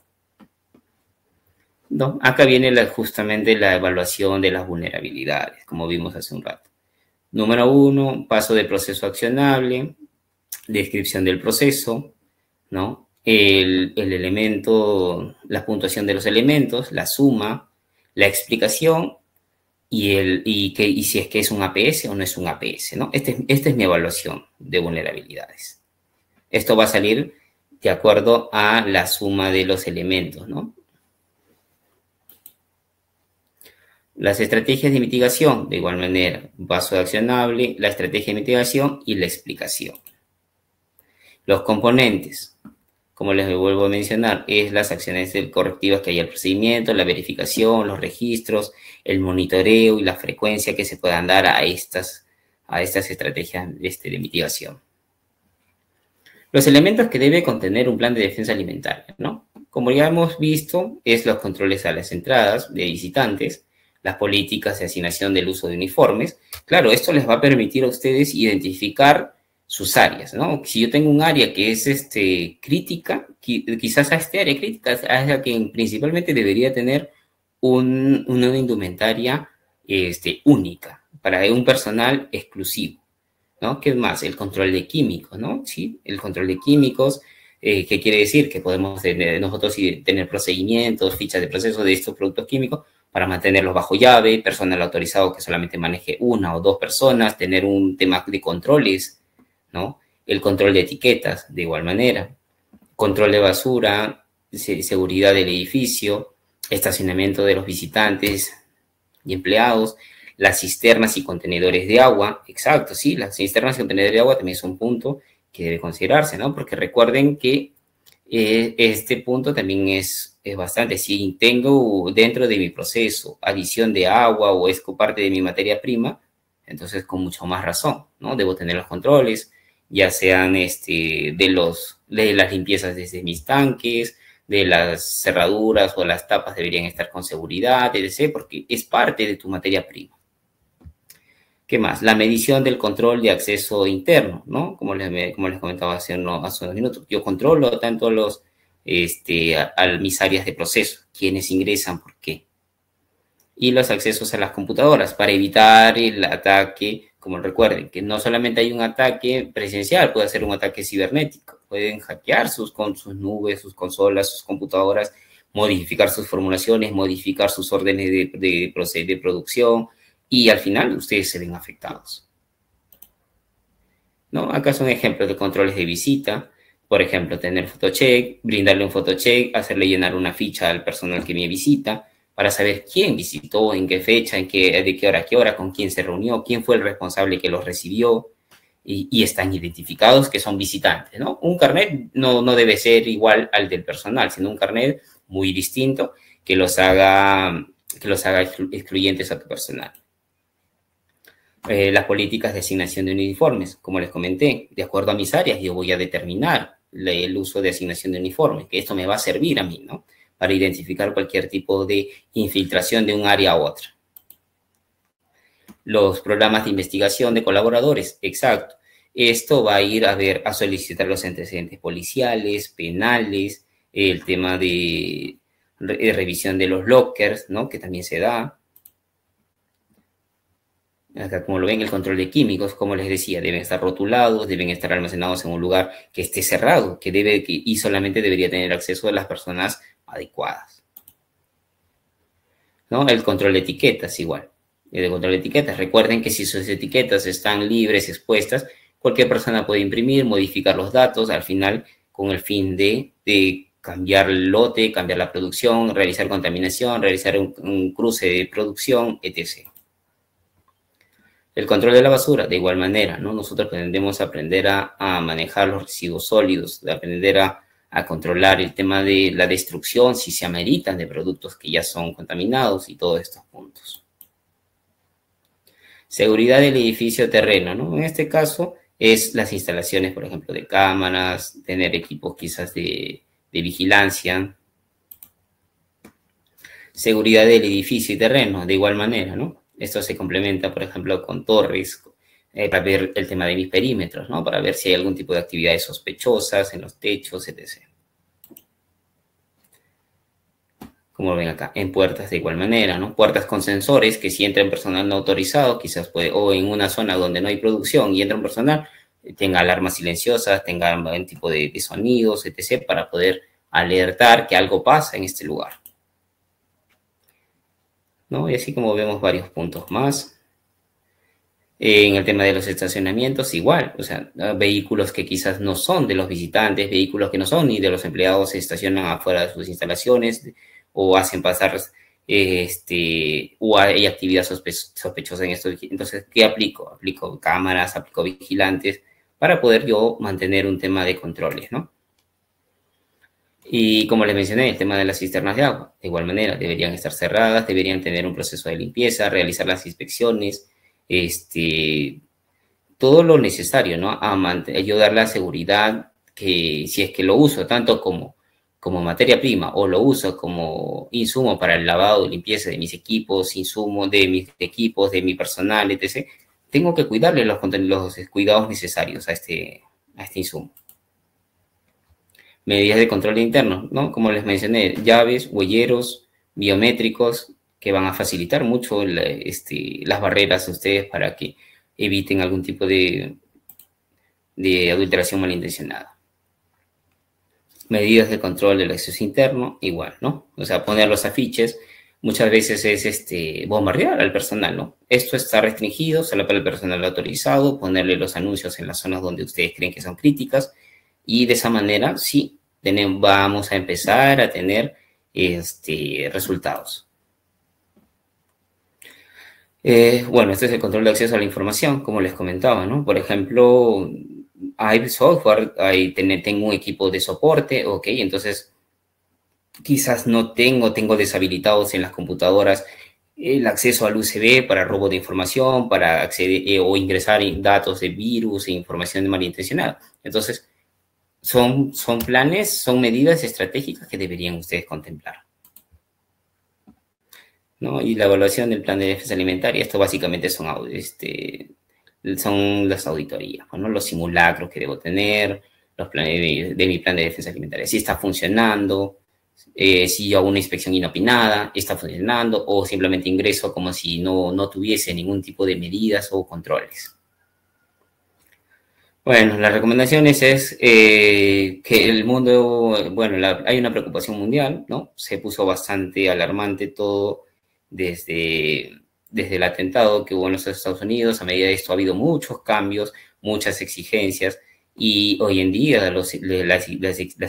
acá viene justamente la evaluación de las vulnerabilidades, como vimos hace un rato. Número uno, paso de proceso accionable, descripción del proceso, ¿no? El, elemento, la puntuación de los elementos, la suma, la explicación y, el, que, si es que es un APS o no es un APS, ¿no? Este esta es mi evaluación de vulnerabilidades. Esto va a salir de acuerdo a la suma de los elementos, ¿no? Las estrategias de mitigación, de igual manera, vaso accionable, la estrategia de mitigación y la explicación. Los componentes, como les vuelvo a mencionar, es las acciones correctivas que hay al procedimiento, la verificación, los registros, el monitoreo y la frecuencia que se puedan dar a estas, a estas estrategias este, de mitigación. Los elementos que debe contener un plan de defensa alimentaria, ¿no? Como ya hemos visto, es los controles a las entradas de visitantes, las políticas de asignación del uso de uniformes. Claro, esto les va a permitir a ustedes identificar sus áreas, ¿no? Si yo tengo un área que es este, crítica, quizás a este área crítica es la que principalmente debería tener una indumentaria este, única para un personal exclusivo, ¿no? ¿Qué más? El control de químicos, ¿no? Sí, el control de químicos, eh, ¿Qué quiere decir? Que podemos nosotros tener procedimientos, fichas de proceso de estos productos químicos para mantenerlos bajo llave, personal autorizado que solamente maneje una o dos personas, tener un tema de controles, ¿no? El control de etiquetas, de igual manera, control de basura, seguridad del edificio, estacionamiento de los visitantes y empleados, las cisternas y contenedores de agua, exacto, sí, las cisternas y contenedores de agua también son un punto, que debe considerarse, ¿no? Porque recuerden que eh, este punto también es, es, bastante. Si tengo dentro de mi proceso adición de agua o es parte de mi materia prima, entonces con mucho más razón, ¿no? Debo tener los controles, ya sean este, de, los, de las limpiezas desde mis tanques, de las cerraduras o las tapas deberían estar con seguridad, etc., porque es parte de tu materia prima. ¿Qué más? La medición del control de acceso interno, ¿no? Como les, como les comentaba hace, hace unos minutos. Yo controlo tanto los, este, a, mis áreas de proceso, quiénes ingresan, por qué. Y los accesos a las computadoras para evitar el ataque, como recuerden, que no solamente hay un ataque presencial, puede ser un ataque cibernético. Pueden hackear sus, con sus nubes, sus consolas, sus computadoras, modificar sus formulaciones, modificar sus órdenes de, de, de producción, y al final ustedes se ven afectados. ¿No? Acá son ejemplos de controles de visita, por ejemplo, tener photocheck, brindarle un photocheck, hacerle llenar una ficha al personal que me visita para saber quién visitó, en qué fecha, en qué, de qué hora a qué hora, con quién se reunió, quién fue el responsable que los recibió y, están identificados que son visitantes, Un carnet no, no debe ser igual al del personal, sino un carnet muy distinto que los haga, que los haga excluyentes a tu personal. Eh, las políticas de asignación de uniformes. Como les comenté, de acuerdo a mis áreas, yo voy a determinar el uso de asignación de uniformes, que esto me va a servir a mí, ¿no? Para identificar cualquier tipo de infiltración de un área a otra. Los programas de investigación de colaboradores, exacto. Esto va a ir a ver, a solicitar los antecedentes policiales, penales, el tema de revisión de los lockers, ¿no? Que también se da como lo ven, el control de químicos, como les decía, deben estar rotulados, deben estar almacenados en un lugar que esté cerrado, que debe y solamente debería tener acceso a las personas adecuadas. ¿No? El control de etiquetas, igual. El control de etiquetas. Recuerden que si sus etiquetas están libres, expuestas, cualquier persona puede imprimir, modificar los datos, al final, con el fin de, cambiar el lote, cambiar la producción, realizar contaminación, realizar un cruce de producción, etc. El control de la basura, de igual manera, ¿no? Nosotros pretendemos aprender a, manejar los residuos sólidos, aprender a, controlar el tema de la destrucción, si se ameritan de productos que ya son contaminados y todos estos puntos. Seguridad del edificio terreno, ¿no? En este caso es las instalaciones, por ejemplo, de cámaras, tener equipos quizás de, de vigilancia. Seguridad del edificio y terreno, de igual manera, ¿no? Esto se complementa, por ejemplo, con Torres eh, para ver el tema de mis perímetros, ¿no? Para ver si hay algún tipo de actividades sospechosas en los techos, etc. Como ven acá, en puertas de igual manera, ¿no? Puertas con sensores que si entra en personal no autorizado, quizás puede, o en una zona donde no hay producción y entra un personal, tenga alarmas silenciosas, tenga algún tipo de, de sonidos, etc., para poder alertar que algo pasa en este lugar. ¿no? Y así como vemos varios puntos más. En el tema de los estacionamientos, igual, o sea, vehículos que quizás no son de los visitantes, vehículos que no son ni de los empleados, se estacionan afuera de sus instalaciones o hacen pasar, este, o hay actividad sospechosa en esto. Entonces, ¿qué aplico? Aplico cámaras, aplico vigilantes para poder yo mantener un tema de controles, ¿no? Y como les mencioné, el tema de las cisternas de agua, de igual manera, deberían estar cerradas, deberían tener un proceso de limpieza, realizar las inspecciones, este, todo lo necesario, ¿no? A ayudar la seguridad que si es que lo uso tanto como, como materia prima o lo uso como insumo para el lavado y limpieza de mis equipos, insumo de mis equipos, de mi personal, etc., tengo que cuidarle los, los cuidados necesarios a este, a este insumo medidas de control interno, ¿no? Como les mencioné, llaves, huelleros, biométricos, que van a facilitar mucho este, las barreras a ustedes para que eviten algún tipo de, de adulteración malintencionada. Medidas de control del acceso interno, igual, ¿no? O sea, poner los afiches muchas veces es este, bombardear al personal, ¿no? Esto está restringido solo para el personal autorizado, ponerle los anuncios en las zonas donde ustedes creen que son críticas y de esa manera sí vamos a empezar a tener este, resultados. Eh, bueno, este es el control de acceso a la información, como les comentaba, ¿no? Por ejemplo, hay software, hay, tengo un equipo de soporte, ok, entonces quizás no tengo, tengo deshabilitados en las computadoras el acceso al USB para robo de información, para acceder eh, o ingresar en datos de virus e información de malintencionada. Entonces, son, son planes, son medidas estratégicas que deberían ustedes contemplar. ¿no? Y la evaluación del plan de defensa alimentaria, esto básicamente son, este, son las auditorías, ¿no? los simulacros que debo tener, los planes de, mi plan de defensa alimentaria, si está funcionando, eh, si hago una inspección inopinada, está funcionando, o simplemente ingreso como si no, no tuviese ningún tipo de medidas o controles. Bueno, las recomendaciones es eh, que el mundo, bueno, hay una preocupación mundial, ¿no? Se puso bastante alarmante todo desde, desde el atentado que hubo en los Estados Unidos. A medida de esto ha habido muchos cambios, muchas exigencias y hoy en día las,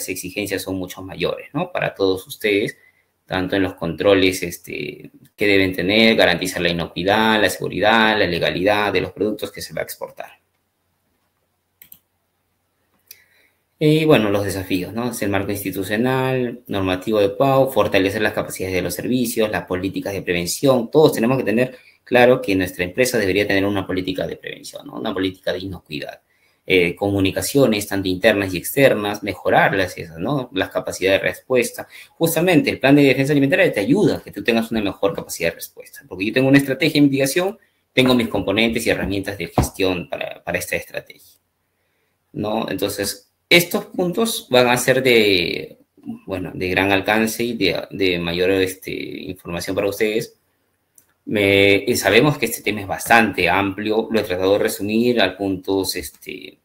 exigencias son mucho mayores, ¿no? Para todos ustedes, tanto en los controles este, que deben tener, garantizar la inocuidad, la seguridad, la legalidad de los productos que se va a exportar. Y bueno, los desafíos, ¿no? Es el marco institucional, normativo de PAO, fortalecer las capacidades de los servicios, las políticas de prevención. Todos tenemos que tener claro que nuestra empresa debería tener una política de prevención, ¿no? Una política de inocuidad. Eh, comunicaciones, tanto internas y externas, mejorarlas esas, ¿no? Las capacidades de respuesta. Justamente el plan de defensa alimentaria te ayuda a que tú tengas una mejor capacidad de respuesta. Porque yo tengo una estrategia de mitigación, tengo mis componentes y herramientas de gestión para, para esta estrategia, ¿no? Entonces, estos puntos van a ser de, bueno, de gran alcance y de, de mayor este, información para ustedes. Me, sabemos que este tema es bastante amplio, lo he tratado de resumir a puntos este,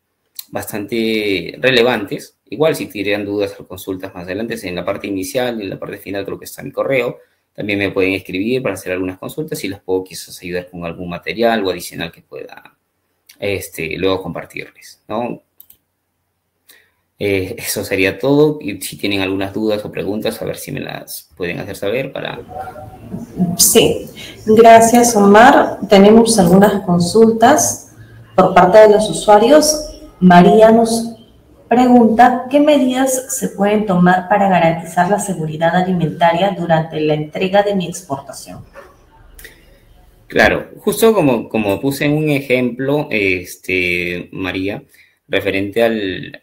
bastante relevantes. Igual si tienen dudas o consultas más adelante, en la parte inicial, en la parte final creo que está mi correo. También me pueden escribir para hacer algunas consultas y les puedo quizás ayudar con algún material o adicional que pueda este, luego compartirles. ¿no? Eh, eso sería todo. Y si tienen algunas dudas o preguntas, a ver si me las pueden hacer saber para... Sí, gracias Omar. Tenemos algunas consultas por parte de los usuarios. María nos pregunta, ¿qué medidas se pueden tomar para garantizar la seguridad alimentaria durante la entrega de mi exportación? Claro, justo como, como puse en un ejemplo, este, María, referente al,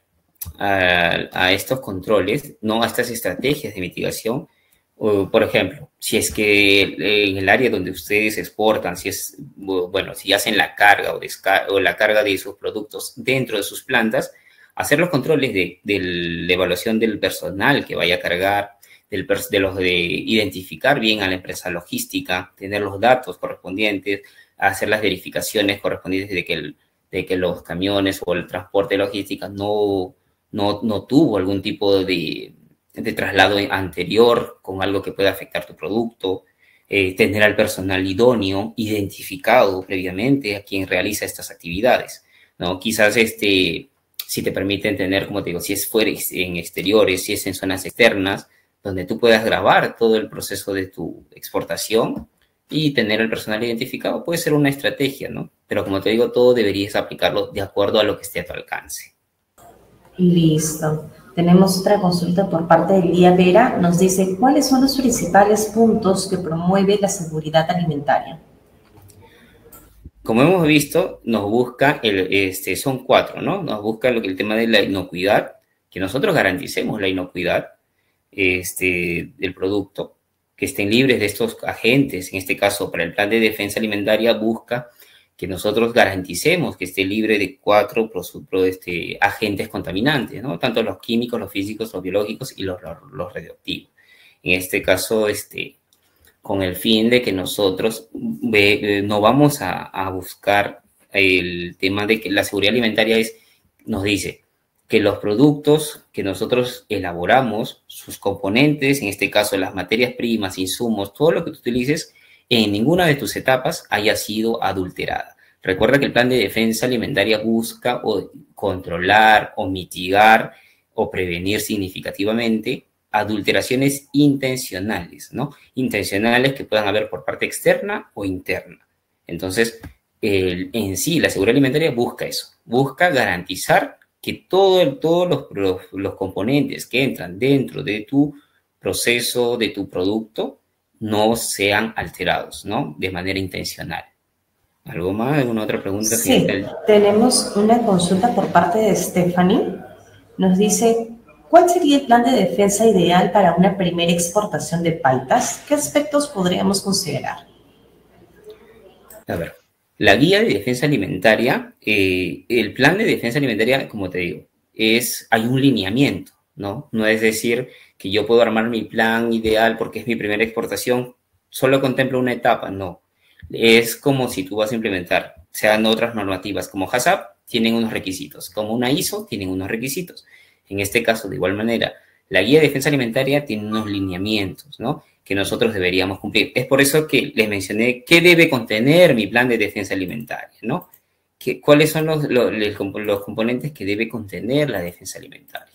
a, estos controles, no a estas estrategias de mitigación. por ejemplo, si es que en el área donde ustedes exportan, si es, bueno, si hacen la carga o, o la carga de sus productos dentro de sus plantas, hacer los controles de, la evaluación del personal que vaya a cargar, del, de los de identificar bien a la empresa logística, tener los datos correspondientes, hacer las verificaciones correspondientes de que, de que los camiones o el transporte logística no, no, tuvo algún tipo de, traslado anterior con algo que pueda afectar tu producto, eh, tener al personal idóneo identificado previamente a quien realiza estas actividades. ¿no? Quizás este, si te permiten tener, como te digo, si es fuera en exteriores, si es en zonas externas, donde tú puedas grabar todo el proceso de tu exportación y tener el personal identificado puede ser una estrategia, ¿no? Pero como te digo, todo deberías aplicarlo de acuerdo a lo que esté a tu alcance. Listo. Tenemos otra consulta por parte de Lía Vera. Nos dice, ¿cuáles son los principales puntos que promueve la seguridad alimentaria? Como hemos visto, nos busca, el, este, son cuatro, ¿no? Nos busca lo que el tema de la inocuidad, que nosotros garanticemos la inocuidad este, del producto, que estén libres de estos agentes. En este caso, para el plan de defensa alimentaria busca que nosotros garanticemos que esté libre de cuatro este, agentes contaminantes, ¿no? tanto los químicos, los físicos, los biológicos y los, radioactivos. En este caso, este, con el fin de que nosotros eh, no vamos a, buscar el tema de que la seguridad alimentaria es, nos dice que los productos que nosotros elaboramos, sus componentes, en este caso las materias primas, insumos, todo lo que tú utilices, en ninguna de tus etapas haya sido adulterada. Recuerda que el plan de defensa alimentaria busca o controlar o mitigar o prevenir significativamente adulteraciones intencionales, ¿no? Intencionales que puedan haber por parte externa o interna. Entonces, en sí, la seguridad alimentaria busca eso, busca garantizar que todos los componentes que entran dentro de tu proceso, de tu producto, no sean alterados, ¿no? De manera intencional. ¿Algo más? ¿Alguna otra pregunta? Sí, tenemos una consulta por parte de Stephanie. Nos dice, ¿cuál sería el plan de defensa ideal para una primera exportación de paltas? ¿Qué aspectos podríamos considerar? A ver, la guía de defensa alimentaria, eh, el plan de defensa alimentaria, como te digo, es, hay un lineamiento. ¿no? No es decir que yo puedo armar mi plan ideal porque es mi primera exportación, solo contemplo una etapa, no. Es como si tú vas a implementar, sean otras normativas como HACCP, tienen unos requisitos, como una ISO, tienen unos requisitos. En este caso, de igual manera, la guía de defensa alimentaria tiene unos lineamientos, ¿no? Que nosotros deberíamos cumplir. Es por eso que les mencioné qué debe contener mi plan de defensa alimentaria, ¿no? ¿Cuáles son los, los componentes que debe contener la defensa alimentaria?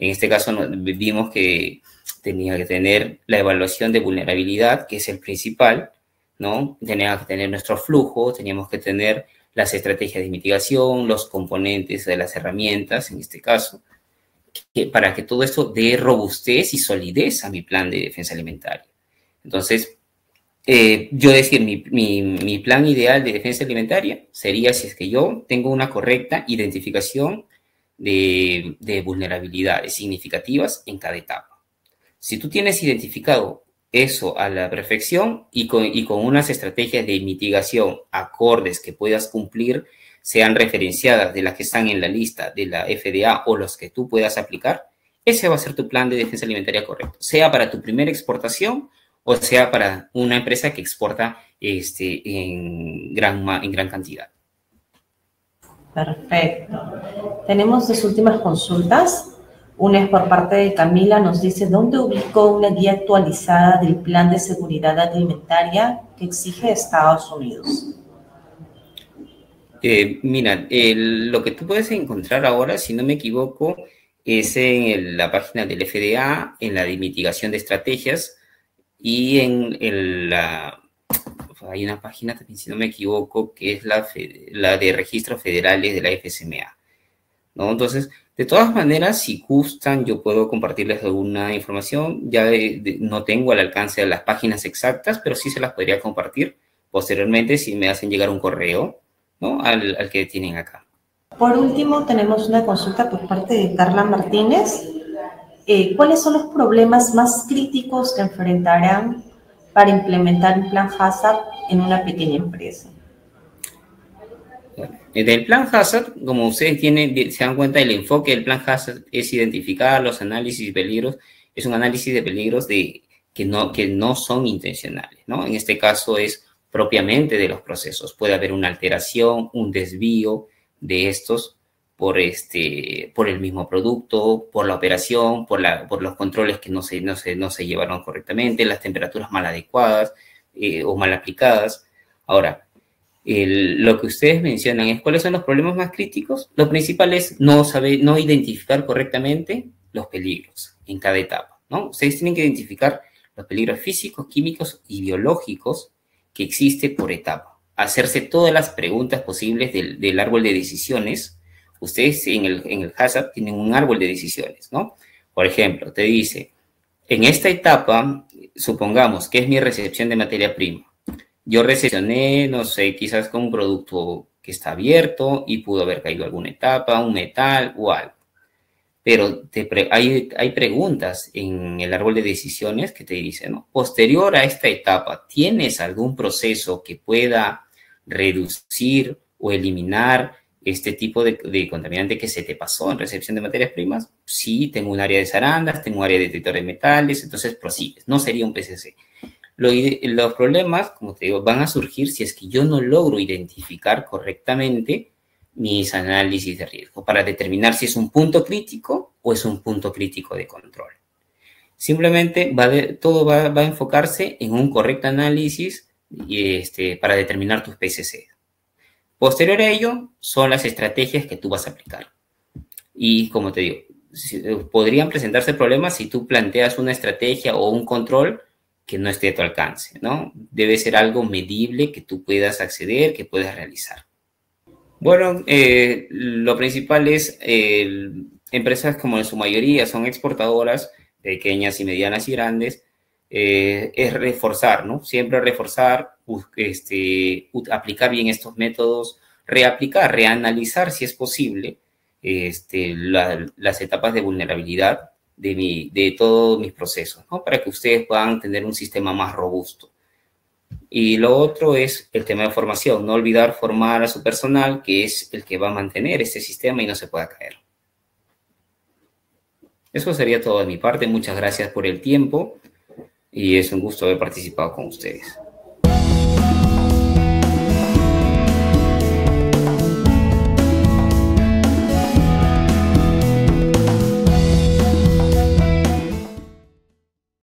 En este caso vimos que tenía que tener la evaluación de vulnerabilidad, que es el principal, ¿no? Tenía que tener nuestro flujo, teníamos que tener las estrategias de mitigación, los componentes de las herramientas, en este caso, para que todo esto dé robustez y solidez a mi plan de defensa alimentaria. Entonces, eh, yo decir, mi, mi plan ideal de defensa alimentaria sería si es que yo tengo una correcta identificación de, vulnerabilidades significativas en cada etapa. Si tú tienes identificado eso a la perfección y con, unas estrategias de mitigación acordes que puedas cumplir, sean referenciadas de las que están en la lista de la FDA o los que tú puedas aplicar, ese va a ser tu plan de defensa alimentaria correcto, sea para tu primera exportación o sea para una empresa que exporta este, en, gran, en gran cantidad. Perfecto. Tenemos dos últimas consultas. Una es por parte de Camila, nos dice, ¿dónde ubicó una guía actualizada del plan de seguridad alimentaria que exige Estados Unidos? Eh, mira, lo que tú puedes encontrar ahora, si no me equivoco, es en la página del FDA, en la de mitigación de estrategias y en la, pues, hay una página también, si no me equivoco, que es la, de registros federales de la FSMA. ¿no? Entonces, de todas maneras, si gustan, yo puedo compartirles alguna información. Ya no tengo al alcance de las páginas exactas, pero sí se las podría compartir posteriormente si me hacen llegar un correo al, que tienen acá. Por último, tenemos una consulta por parte de Carla Martínez. Eh, ¿Cuáles son los problemas más críticos que enfrentarán para implementar un plan Hazard en una pequeña empresa? Desde el plan Hazard, como ustedes tienen, se dan cuenta, el enfoque del plan Hazard es identificar los análisis de peligros, es un análisis de peligros de, que, no, que no son intencionales, ¿no? En este caso es propiamente de los procesos. Puede haber una alteración, un desvío de estos por, este, por el mismo producto, por la operación, por, la, por los controles que no se, no, no se llevaron correctamente, las temperaturas mal adecuadas eh, o mal aplicadas. Ahora, lo que ustedes mencionan es cuáles son los problemas más críticos. Lo principal es no, saber, no identificar correctamente los peligros en cada etapa. ¿no? Ustedes tienen que identificar los peligros físicos, químicos y biológicos que existe por etapa. Hacerse todas las preguntas posibles del, del árbol de decisiones ustedes en el, en tienen un árbol de decisiones, ¿no? Por ejemplo, te dice, en esta etapa, supongamos que es mi recepción de materia prima. Yo recepcioné, no sé, quizás con un producto que está abierto y pudo haber caído alguna etapa, un metal o algo. Pero hay, hay preguntas en el árbol de decisiones que te dicen, ¿no? posterior a esta etapa, ¿tienes algún proceso que pueda reducir o eliminar este tipo de, contaminante que se te pasó en recepción de materias primas, sí, tengo un área de zarandas, tengo un área de detector de metales, entonces prosigues, no sería un PCC. los problemas, como te digo, van a surgir si es que yo no logro identificar correctamente mis análisis de riesgo para determinar si es un punto crítico o es un punto crítico de control. Simplemente va de, todo va, va, a enfocarse en un correcto análisis y este, para determinar tus PCCs. Posterior a ello, son las estrategias que tú vas a aplicar. Y como te digo, eh, podrían presentarse problemas si tú planteas una estrategia o un control que no esté a tu alcance, ¿no? Debe ser algo medible que tú puedas acceder, que puedas realizar. Bueno, eh, lo principal es empresas como en su mayoría son exportadoras, pequeñas y medianas y grandes, eh, es reforzar, ¿no? Siempre reforzar, este, aplicar bien estos métodos, reaplicar, reanalizar si es posible este, las etapas de vulnerabilidad de, mi, de todos mis procesos, ¿no? Para que ustedes puedan tener un sistema más robusto. Y lo otro es el tema de formación, no olvidar formar a su personal, que es el que va a mantener este sistema y no se pueda caer. Eso sería todo de mi parte. Muchas gracias por el tiempo y es un gusto haber participado con ustedes.